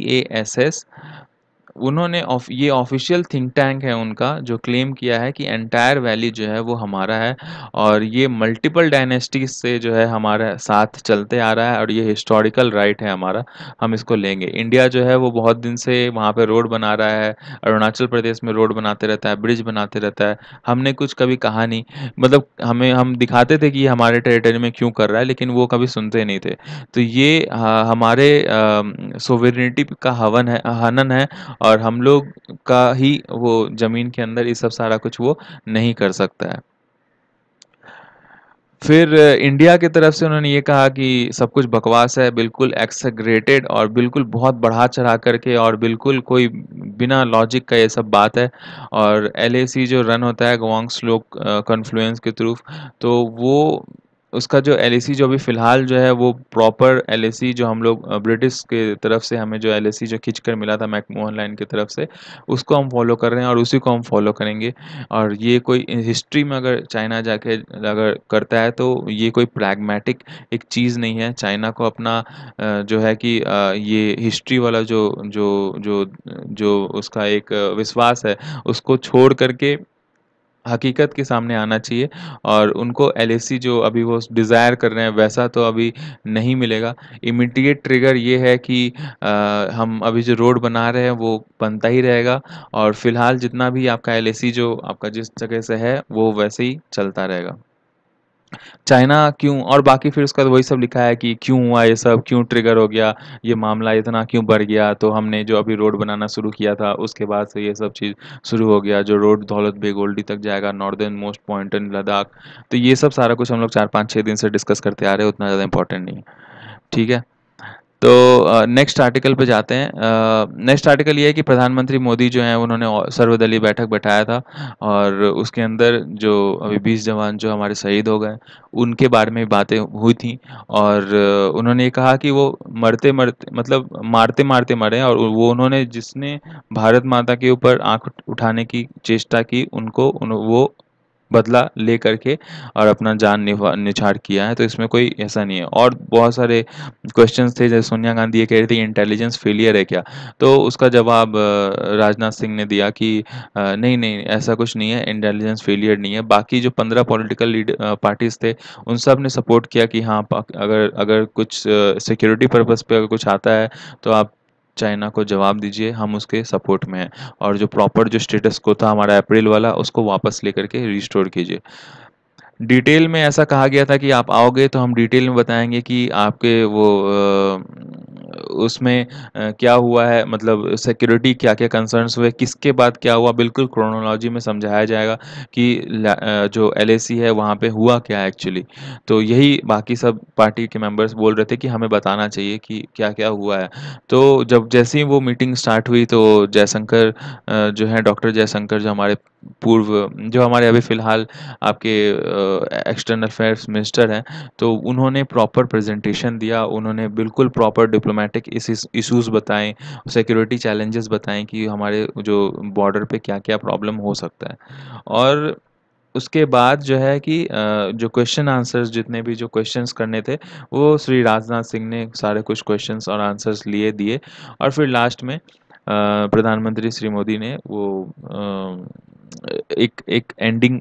A: उन्होंने of ये official think tank है उनका जो claim किया है कि एंटायर वैली जो है वो हमारा है और ये मल्टीपल डायनेस्टी से जो है हमारे साथ चलते आ रहा है और ये हिस्टोरिकल राइट है हमारा हम इसको लेंगे इंडिया जो है वो बहुत दिन से वहाँ पर रोड बना रहा है अरुणाचल प्रदेश में रोड बनाते रहता है ब्रिज बनाते रहता है हमने कुछ कभी कहा नहीं मतलब हमें हम दिखाते थे कि ये हमारे टेरिटरी में क्यों कर रहा है लेकिन वो कभी सुनते नहीं थे तो ये हमारे सोवेनिटी का हवन है हनन है और हम लोग का ही वो ज़मीन के अंदर ये सब सारा कुछ वो नहीं कर सकता है फिर इंडिया की तरफ से उन्होंने ये कहा कि सब कुछ बकवास है बिल्कुल एक्सग्रेटेड और बिल्कुल बहुत बढ़ा चढ़ा करके और बिल्कुल कोई बिना लॉजिक का ये सब बात है और एल जो रन होता है गवांग स्लोक कन्फ्लुएंस के थ्रू तो वो उसका जो एल जो अभी फ़िलहाल जो है वो प्रॉपर एल जो हम लोग ब्रिटिश के तरफ से हमें जो एल जो खींच कर मिला था मैकमोहन लाइन की तरफ से उसको हम फॉलो कर रहे हैं और उसी को हम फॉलो करेंगे और ये कोई हिस्ट्री में अगर चाइना जाके अगर करता है तो ये कोई प्रैग्मेटिक एक चीज़ नहीं है चाइना को अपना जो है कि ये हिस्ट्री वाला जो जो जो जो उसका एक विश्वास है उसको छोड़ करके हकीकत के सामने आना चाहिए और उनको एल जो अभी वो डिज़ायर कर रहे हैं वैसा तो अभी नहीं मिलेगा इमीडिएट ट्रिगर ये है कि आ, हम अभी जो रोड बना रहे हैं वो बनता ही रहेगा और फिलहाल जितना भी आपका एल जो आपका जिस जगह से है वो वैसे ही चलता रहेगा चाइना क्यों और बाकी फिर उसका वही सब लिखा है कि क्यों हुआ ये सब क्यों ट्रिगर हो गया ये मामला इतना क्यों बढ़ गया तो हमने जो अभी रोड बनाना शुरू किया था उसके बाद से ये सब चीज़ शुरू हो गया जो रोड दौलत बेगोल्डी तक जाएगा northern most point in Ladakh तो ये सब सारा कुछ हम लोग चार पाँच छः दिन से डिस्कस करते आ रहे हैं उतना ज़्यादा इंपॉर्टेंट नहीं है ठीक है तो नेक्स्ट आर्टिकल पे जाते हैं नेक्स्ट आर्टिकल ये है कि प्रधानमंत्री मोदी जो हैं उन्होंने सर्वदलीय बैठक बैठाया था और उसके अंदर जो अभी बीस जवान जो हमारे शहीद हो गए उनके बारे में बातें हुई थी और उन्होंने ये कहा कि वो मरते मरते मतलब मारते मारते मरे और वो उन्होंने जिसने भारत माता के ऊपर आंख उठाने की चेष्टा की उनको उन, वो बदला ले करके और अपना जान निछाड़ किया है तो इसमें कोई ऐसा नहीं है और बहुत सारे क्वेश्चन थे जैसे सोनिया गांधी ये कह रही थी इंटेलिजेंस फेलियर है क्या तो उसका जवाब राजनाथ सिंह ने दिया कि नहीं नहीं ऐसा कुछ नहीं है इंटेलिजेंस फेलियर नहीं है बाकी जो पंद्रह पॉलिटिकल पार्टीज थे उन सब ने सपोर्ट किया कि हाँ अगर अगर कुछ सिक्योरिटी पर्पज़ पर अगर कुछ आता है तो आप चाइना को जवाब दीजिए हम उसके सपोर्ट में हैं और जो प्रॉपर जो स्टेटस को था हमारा अप्रैल वाला उसको वापस लेकर के रिस्टोर कीजिए डिटेल में ऐसा कहा गया था कि आप आओगे तो हम डिटेल में बताएंगे कि आपके वो उसमें क्या हुआ है मतलब सिक्योरिटी क्या क्या कंसर्न्स हुए किसके बाद क्या हुआ बिल्कुल क्रोनोलॉजी में समझाया जाएगा कि जो एल है वहाँ पर हुआ क्या एक्चुअली तो यही बाकी सब पार्टी के मेम्बर्स बोल रहे थे कि हमें बताना चाहिए कि क्या क्या हुआ है तो जब जैसे ही वो मीटिंग स्टार्ट हुई तो जयशंकर जो है डॉक्टर जयशंकर जो हमारे पूर्व जो हमारे अभी फ़िलहाल आपके एक्सटर्नल अफेयर्स मिनिस्टर हैं तो उन्होंने प्रॉपर प्रेजेंटेशन दिया उन्होंने बिल्कुल प्रॉपर डिप्लोमेटिक लाइक इस इश्यूज़ बताएं सिक्योरिटी चैलेंजेस बताएं कि हमारे जो बॉर्डर पे क्या क्या प्रॉब्लम हो सकता है और उसके बाद जो है कि जो क्वेश्चन आंसर्स जितने भी जो क्वेश्चंस करने थे वो श्री राजनाथ सिंह ने सारे कुछ क्वेश्चंस और आंसर्स लिए दिए और फिर लास्ट में प्रधानमंत्री श्री मोदी ने वो एक एक एंडिंग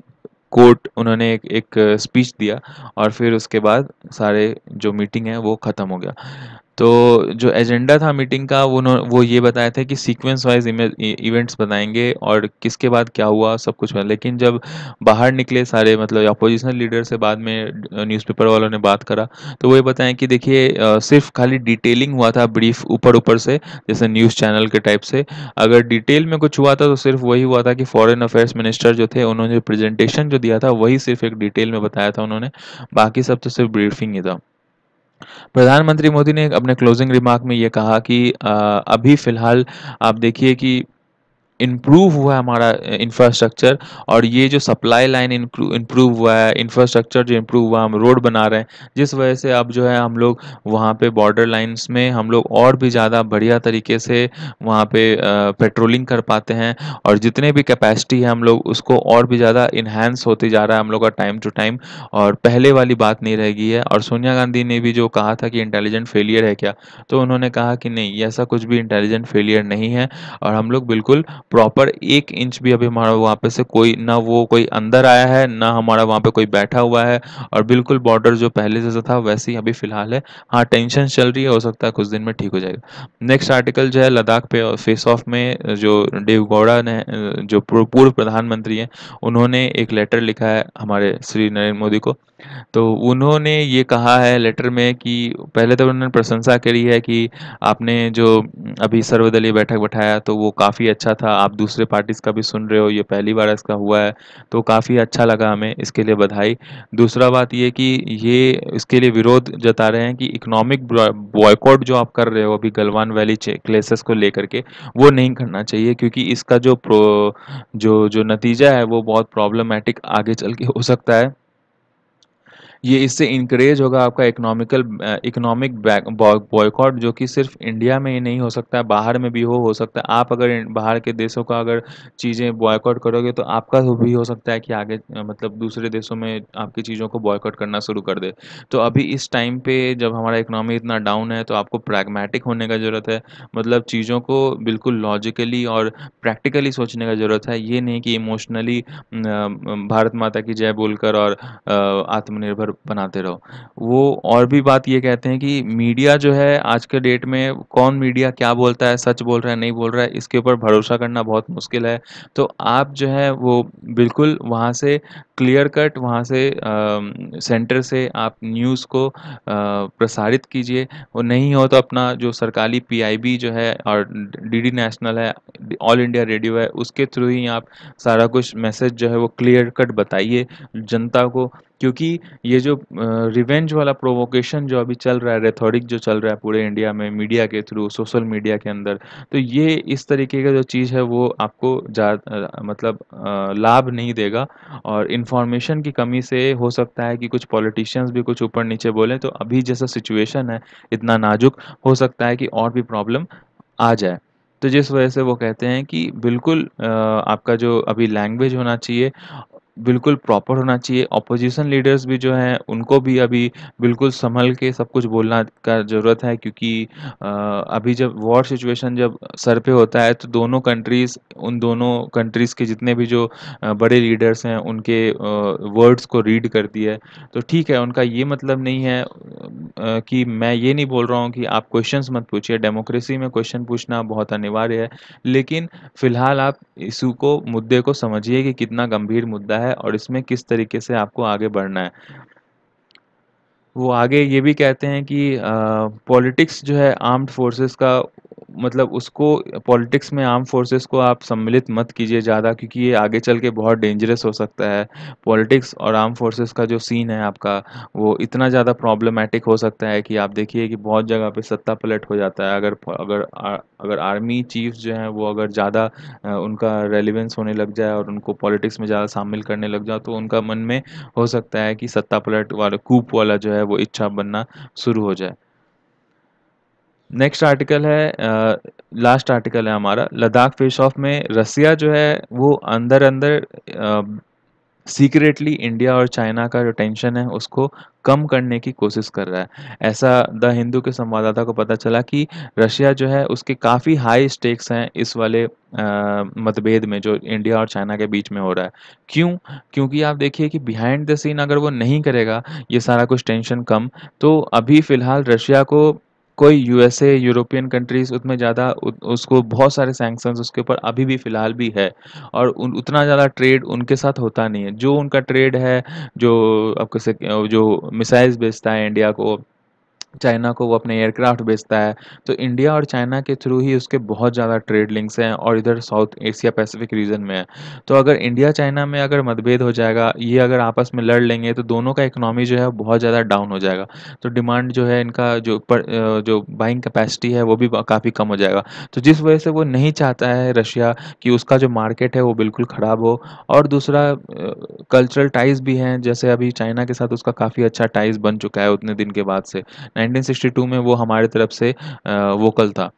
A: कोर्ट उन्होंने एक एक स्पीच दिया और फिर उसके बाद सारे जो मीटिंग है वो ख़त्म हो गया तो जो एजेंडा था मीटिंग का वो वो ये बताया था कि सीक्वेंस वाइज इवेंट्स बताएंगे और किसके बाद क्या हुआ सब कुछ हुआ लेकिन जब बाहर निकले सारे मतलब अपोजिशनल लीडर से बाद में न्यूज़पेपर वालों ने बात करा तो वो ये बताएं कि देखिए सिर्फ खाली डिटेलिंग हुआ था ब्रीफ ऊपर ऊपर से जैसे न्यूज़ चैनल के टाइप से अगर डिटेल में कुछ हुआ था तो सिर्फ वही हुआ था कि फ़ॉरन अफेयर्स मिनिस्टर जो थे उन्होंने प्रेजेंटेशन जो दिया था वही सिर्फ एक डिटेल में बताया था उन्होंने बाकी सब तो सिर्फ ब्रीफिंग ही था प्रधानमंत्री मोदी ने अपने क्लोजिंग रिमार्क में ये कहा कि अभी फ़िलहाल आप देखिए कि इम्प्रूव हुआ है हमारा इंफ्रास्ट्रक्चर और ये जो सप्लाई लाइन इम्प्रूव हुआ है इंफ्रास्ट्रक्चर जो इम्प्रूव हुआ हम रोड बना रहे हैं जिस वजह से अब जो है हम लोग वहाँ पे बॉर्डर लाइंस में हम लोग और भी ज़्यादा बढ़िया तरीके से वहाँ पे पेट्रोलिंग कर पाते हैं और जितने भी कैपेसिटी है हम लोग उसको और भी ज़्यादा इन्हेंस होते जा रहा है हम लोग का टाइम टू टाइम और पहले वाली बात नहीं रहेगी है और सोनिया गांधी ने भी जो कहा था कि इंटेलिजेंट फेलियर है क्या तो उन्होंने कहा कि नहीं ऐसा कुछ भी इंटेलिजेंट फेलियर नहीं है और हम लोग बिल्कुल प्रॉपर एक इंच भी अभी हमारा वहाँ पे से कोई ना वो कोई अंदर आया है ना हमारा वहाँ पे कोई बैठा हुआ है और बिल्कुल बॉर्डर जो पहले जैसा था वैसे ही अभी फिलहाल है हाँ टेंशन चल रही है हो सकता है कुछ दिन में ठीक हो जाएगा नेक्स्ट आर्टिकल जो है लद्दाख पे फेस ऑफ में जो डेव गौड़ा ने जो पूर्व प्रधानमंत्री हैं उन्होंने एक लेटर लिखा है हमारे श्री नरेंद्र मोदी को तो उन्होंने ये कहा है लेटर में कि पहले तो उन्होंने प्रशंसा करी है कि आपने जो अभी सर्वदलीय बैठक बैठाया तो वो काफ़ी अच्छा था आप दूसरे पार्टीज का भी सुन रहे हो ये पहली बार इसका हुआ है तो काफ़ी अच्छा लगा हमें इसके लिए बधाई दूसरा बात ये कि ये इसके लिए विरोध जता रहे हैं कि इकोनॉमिक बॉयकॉट जो आप कर रहे हो अभी गलवान वैली क्लेसेस को लेकर के वो नहीं करना चाहिए क्योंकि इसका जो जो जो नतीजा है वो बहुत प्रॉब्लमेटिक आगे चल के हो सकता है ये इससे इंकरेज होगा आपका इकोनॉमिकल इकोनॉमिक बॉयकॉट जो कि सिर्फ इंडिया में ही नहीं हो सकता है बाहर में भी हो हो सकता है आप अगर बाहर के देशों का अगर चीज़ें बॉयकॉट करोगे तो आपका तो भी हो सकता है कि आगे मतलब दूसरे देशों में आपकी चीज़ों को बॉयकॉट करना शुरू कर दे तो अभी इस टाइम पे जब हमारा इकोनॉमी इतना डाउन है तो आपको प्रैग्मेटिक होने का ज़रूरत है मतलब चीज़ों को बिल्कुल लॉजिकली और प्रैक्टिकली सोचने का ज़रूरत है ये नहीं कि इमोशनली भारत माता की जय बोलकर और आत्मनिर्भर बनाते रहो वो और भी बात ये कहते हैं कि मीडिया जो है आज के डेट में कौन मीडिया क्या बोलता है सच बोल रहा है नहीं बोल रहा है इसके ऊपर भरोसा करना बहुत मुश्किल है तो आप जो है वो बिल्कुल वहाँ से क्लियर कट वहाँ से आ, सेंटर से आप न्यूज़ को आ, प्रसारित कीजिए वो नहीं हो तो अपना जो सरकारी पीआईबी जो है और डीडी नेशनल है ऑल इंडिया रेडियो है उसके थ्रू ही आप सारा कुछ मैसेज जो है वो क्लियर कट बताइए जनता को क्योंकि ये जो रिवेंज वाला प्रोवोकेशन जो अभी चल रहा है रेथोरिक जो चल रहा है पूरे इंडिया में मीडिया के थ्रू सोशल मीडिया के अंदर तो ये इस तरीके का जो चीज़ है वो आपको जा मतलब लाभ नहीं देगा और इन्फॉर्मेशन की कमी से हो सकता है कि कुछ पॉलिटिशियंस भी कुछ ऊपर नीचे बोलें तो अभी जैसा सिचुएशन है इतना नाजुक हो सकता है कि और भी प्रॉब्लम आ जाए तो जिस वजह से वो कहते हैं कि बिल्कुल आपका जो अभी लैंग्वेज होना चाहिए बिल्कुल प्रॉपर होना चाहिए अपोजिशन लीडर्स भी जो हैं उनको भी अभी बिल्कुल संभल के सब कुछ बोलना का ज़रूरत है क्योंकि अभी जब वॉर सिचुएशन जब सर पे होता है तो दोनों कंट्रीज़ उन दोनों कंट्रीज़ के जितने भी जो बड़े लीडर्स हैं उनके वर्ड्स को रीड करती है तो ठीक है उनका ये मतलब नहीं है कि मैं ये नहीं बोल रहा हूँ कि आप क्वेश्चन मत पूछिए डेमोक्रेसी में क्वेश्चन पूछना बहुत अनिवार्य है लेकिन फ़िलहाल आप इशू को मुद्दे को समझिए कि कितना गंभीर मुद्दा है है और इसमें किस तरीके से आपको आगे बढ़ना है वो आगे ये भी कहते हैं कि पॉलिटिक्स जो है आर्म्ड फोर्सेस का मतलब उसको पॉलिटिक्स में आर्म फोर्सेस को आप सम्मिलित मत कीजिए ज़्यादा क्योंकि ये आगे चल के बहुत डेंजरस हो सकता है पॉलिटिक्स और आर्म फोर्सेस का जो सीन है आपका वो इतना ज़्यादा प्रॉब्लमेटिक हो सकता है कि आप देखिए कि बहुत जगह पे सत्ता पलट हो जाता है अगर अगर अगर आर्मी चीफ जो हैं वो अगर ज़्यादा उनका रेलिवेंस होने लग जाए और उनको पॉलिटिक्स में ज़्यादा शामिल करने लग जाए तो उनका मन में हो सकता है कि सत्ता पलट वाला कूप वाला जो है वो इच्छा बनना शुरू हो जाए नेक्स्ट आर्टिकल है लास्ट आर्टिकल है हमारा लद्दाख फेस ऑफ में रसिया जो है वो अंदर अंदर सीक्रेटली इंडिया और चाइना का जो टेंशन है उसको कम करने की कोशिश कर रहा है ऐसा द हिंदू के संवाददाता को पता चला कि रशिया जो है उसके काफ़ी हाई स्टेक्स हैं इस वाले मतभेद में जो इंडिया और चाइना के बीच में हो रहा है क्यों क्योंकि आप देखिए कि बिहाइंड द सीन अगर वो नहीं करेगा ये सारा कुछ टेंशन कम तो अभी फ़िलहाल रशिया को कोई यूएसए यूरोपियन कंट्रीज़ उतने ज़्यादा उसको बहुत सारे सैंक्शंस उसके ऊपर अभी भी फ़िलहाल भी है और उन, उतना ज़्यादा ट्रेड उनके साथ होता नहीं है जो उनका ट्रेड है जो आप कैसे जो मिसाइल्स बेचता है इंडिया को चाइना को वो अपने एयरक्राफ्ट बेचता है तो इंडिया और चाइना के थ्रू ही उसके बहुत ज़्यादा ट्रेड लिंक्स हैं और इधर साउथ एशिया पैसिफिक रीजन में है तो अगर इंडिया चाइना में अगर मतभेद हो जाएगा ये अगर आपस में लड़ लेंगे तो दोनों का इकोनॉमी जो है बहुत ज़्यादा डाउन हो जाएगा तो डिमांड जो है इनका जो पर, जो बाइंग कैपेसिटी है वो भी काफ़ी कम हो जाएगा तो जिस वजह से वो नहीं चाहता है रशिया कि उसका जो मार्केट है वो बिल्कुल ख़राब हो और दूसरा कल्चरल टाइज भी हैं जैसे अभी चाइना के साथ उसका काफ़ी अच्छा टाइज बन चुका है उतने दिन के बाद से 1962 में वो हमारे तरफ से वोकल था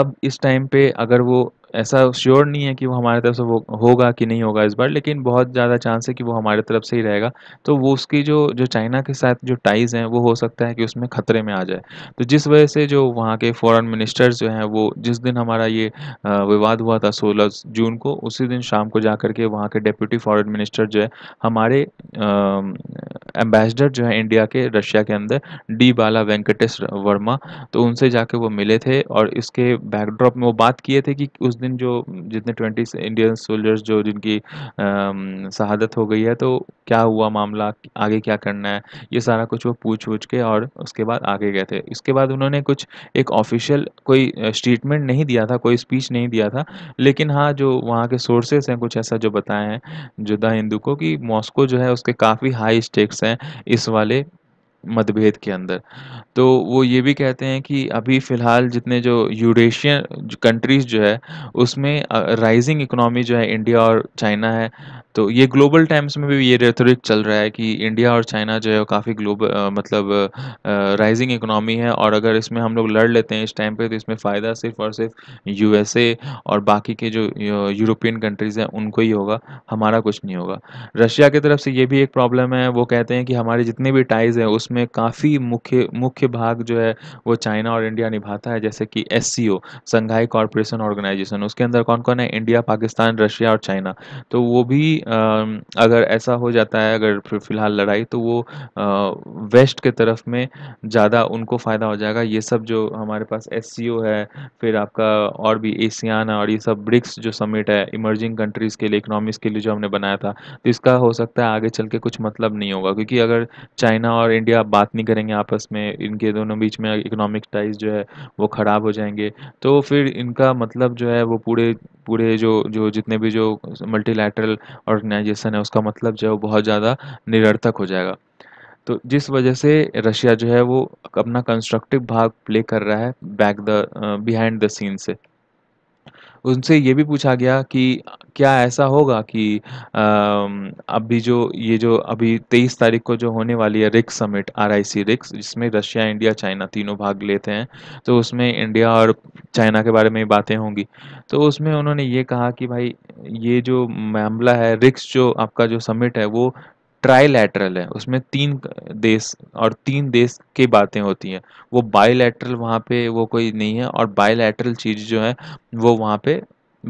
A: अब इस टाइम पे अगर वो ऐसा श्योर नहीं है कि वो हमारे तरफ से वो होगा कि नहीं होगा इस बार लेकिन बहुत ज़्यादा चांस है कि वो हमारे तरफ से ही रहेगा तो वो उसकी जो जो चाइना के साथ जो टाइज़ हैं वो हो सकता है कि उसमें ख़तरे में आ जाए तो जिस वजह से जो वहाँ के फॉरेन मिनिस्टर्स जो हैं वो जिस दिन हमारा ये विवाद हुआ था सोलह जून को उसी दिन शाम को जा के वहाँ के डेप्यूटी फॉरन मिनिस्टर जो है हमारे एम्बेसडर जो है इंडिया के रशिया के अंदर डी बाला वेंकटेश वर्मा तो उनसे जाके वो मिले थे और इसके बैकड्रॉप में वो बात किए थे कि उस दिन जो जितने ट्वेंटी इंडियन सोल्जर्स जो जिनकी शहादत हो गई है तो क्या हुआ मामला आगे क्या करना है ये सारा कुछ वो पूछ पूछ के और उसके बाद आगे गए थे इसके बाद उन्होंने कुछ एक ऑफिशियल कोई स्टेटमेंट नहीं दिया था कोई स्पीच नहीं दिया था लेकिन हाँ जो वहाँ के सोर्सेस हैं कुछ ऐसा जो बताए हैं जो द हिंदू को कि मॉस्को जो है उसके काफ़ी हाई स्टेक्स हैं इस वाले मतभेद के अंदर तो वो ये भी कहते हैं कि अभी फ़िलहाल जितने जो यूरेशियन कंट्रीज़ जो है उसमें राइजिंग इकोनॉमी जो है इंडिया और चाइना है तो ये ग्लोबल टाइम्स में भी ये रेथोरिक चल रहा है कि इंडिया और चाइना जो है काफ़ी ग्लोबल मतलब राइजिंग इकोनॉमी है और अगर इसमें हम लोग लड़ लेते हैं इस टाइम पे तो इसमें फ़ायदा सिर्फ और सिर्फ यूएसए और बाकी के जो यूरोपियन कंट्रीज़ हैं उनको ही होगा हमारा कुछ नहीं होगा रशिया की तरफ से ये भी एक प्रॉब्लम है वो कहते हैं कि हमारे जितने भी टाइज़ हैं उसमें जिसमें काफ़ी मुख्य मुख्य भाग जो है वो चाइना और इंडिया निभाता है जैसे कि S C O Shanghai cooperation organization उसके अंदर कौन कौन है इंडिया पाकिस्तान रशिया और चाइना तो वो भी अगर ऐसा हो जाता है अगर फिलहाल लड़ाई तो वो वेस्ट के तरफ में ज़्यादा उनको फ़ायदा हो जाएगा ये सब जो हमारे पास एस सी ओ है फिर आपका और भी एशियान और ये सब ब्रिक्स जो समिट है इमर्जिंग कंट्रीज़ के लिए इकनॉमिक्स के लिए जो हमने बनाया था तो इसका हो सकता है आगे चल के कुछ मतलब नहीं होगा क्योंकि अगर चाइना और इंडिया आप बात नहीं करेंगे आपस में इनके दोनों बीच में इकोनॉमिक टाइज जो है वो ख़राब हो जाएंगे तो फिर इनका मतलब जो है वो पूरे पूरे जो जो जितने भी जो मल्टीलैटरल ऑर्गेनाइजेशन है उसका मतलब जो है वो बहुत ज़्यादा निरर्थक हो जाएगा तो जिस वजह से रशिया जो है वो अपना कंस्ट्रक्टिव भाग प्ले कर रहा है back the behind the scene से उनसे ये भी पूछा गया कि क्या ऐसा होगा कि अभी जो ये जो अभी तेईस तारीख को जो होने वाली है रिक्स समिट आर आई सी रिक्स जिसमें रशिया इंडिया चाइना तीनों भाग लेते हैं तो उसमें इंडिया और चाइना के बारे में बातें होंगी तो उसमें उन्होंने ये कहा कि भाई ये जो मामला है रिक्स जो आपका जो समिट है वो ट्राईलैटरल है उसमें तीन देश और तीन देश की बातें होती हैं वो बाईलैटरल वहाँ पे वो कोई नहीं है और बाईलैटरल चीज़ जो है वो वहाँ पे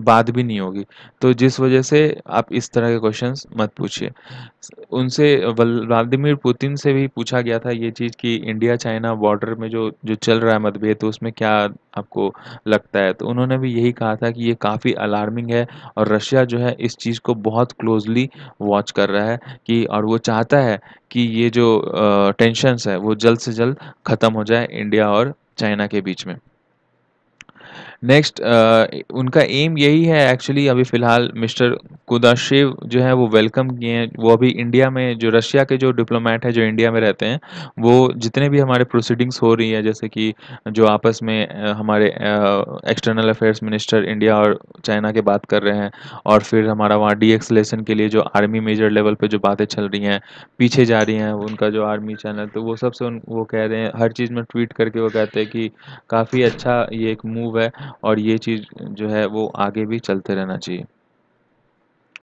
A: बात भी नहीं होगी तो जिस वजह से आप इस तरह के क्वेश्चंस मत पूछिए उनसे व्लादिमिर पुतिन से भी पूछा गया था ये चीज़ कि इंडिया चाइना बॉर्डर में जो जो चल रहा है मतभेद तो उसमें क्या आपको लगता है तो उन्होंने भी यही कहा था कि ये काफ़ी अलार्मिंग है और रशिया जो है इस चीज़ को बहुत क्लोजली वॉच कर रहा है कि और वो चाहता है कि ये जो टेंशनस है वो जल्द से जल्द ख़त्म हो जाए इंडिया और चाइना के बीच में नेक्स्ट uh, उनका एम यही है एक्चुअली अभी फ़िलहाल मिस्टर कुदाशिव जो है वो वेलकम किए हैं वो अभी इंडिया में जो रशिया के जो डिप्लोमेट है जो इंडिया में रहते हैं वो जितने भी हमारे प्रोसीडिंग्स हो रही है जैसे कि जो आपस में uh, हमारे एक्सटर्नल अफेयर्स मिनिस्टर इंडिया और चाइना के बात कर रहे हैं और फिर हमारा वहाँ डी एक्सलेसन के लिए जो आर्मी मेजर लेवल पर जो बातें चल रही हैं पीछे जा रही हैं उनका जो आर्मी चैनल तो वो सबसे वो कह रहे हैं हर चीज़ में ट्वीट करके वो कहते हैं कि काफ़ी अच्छा ये एक मूव है है और ये चीज़ जो है वो आगे भी चलते रहना चाहिए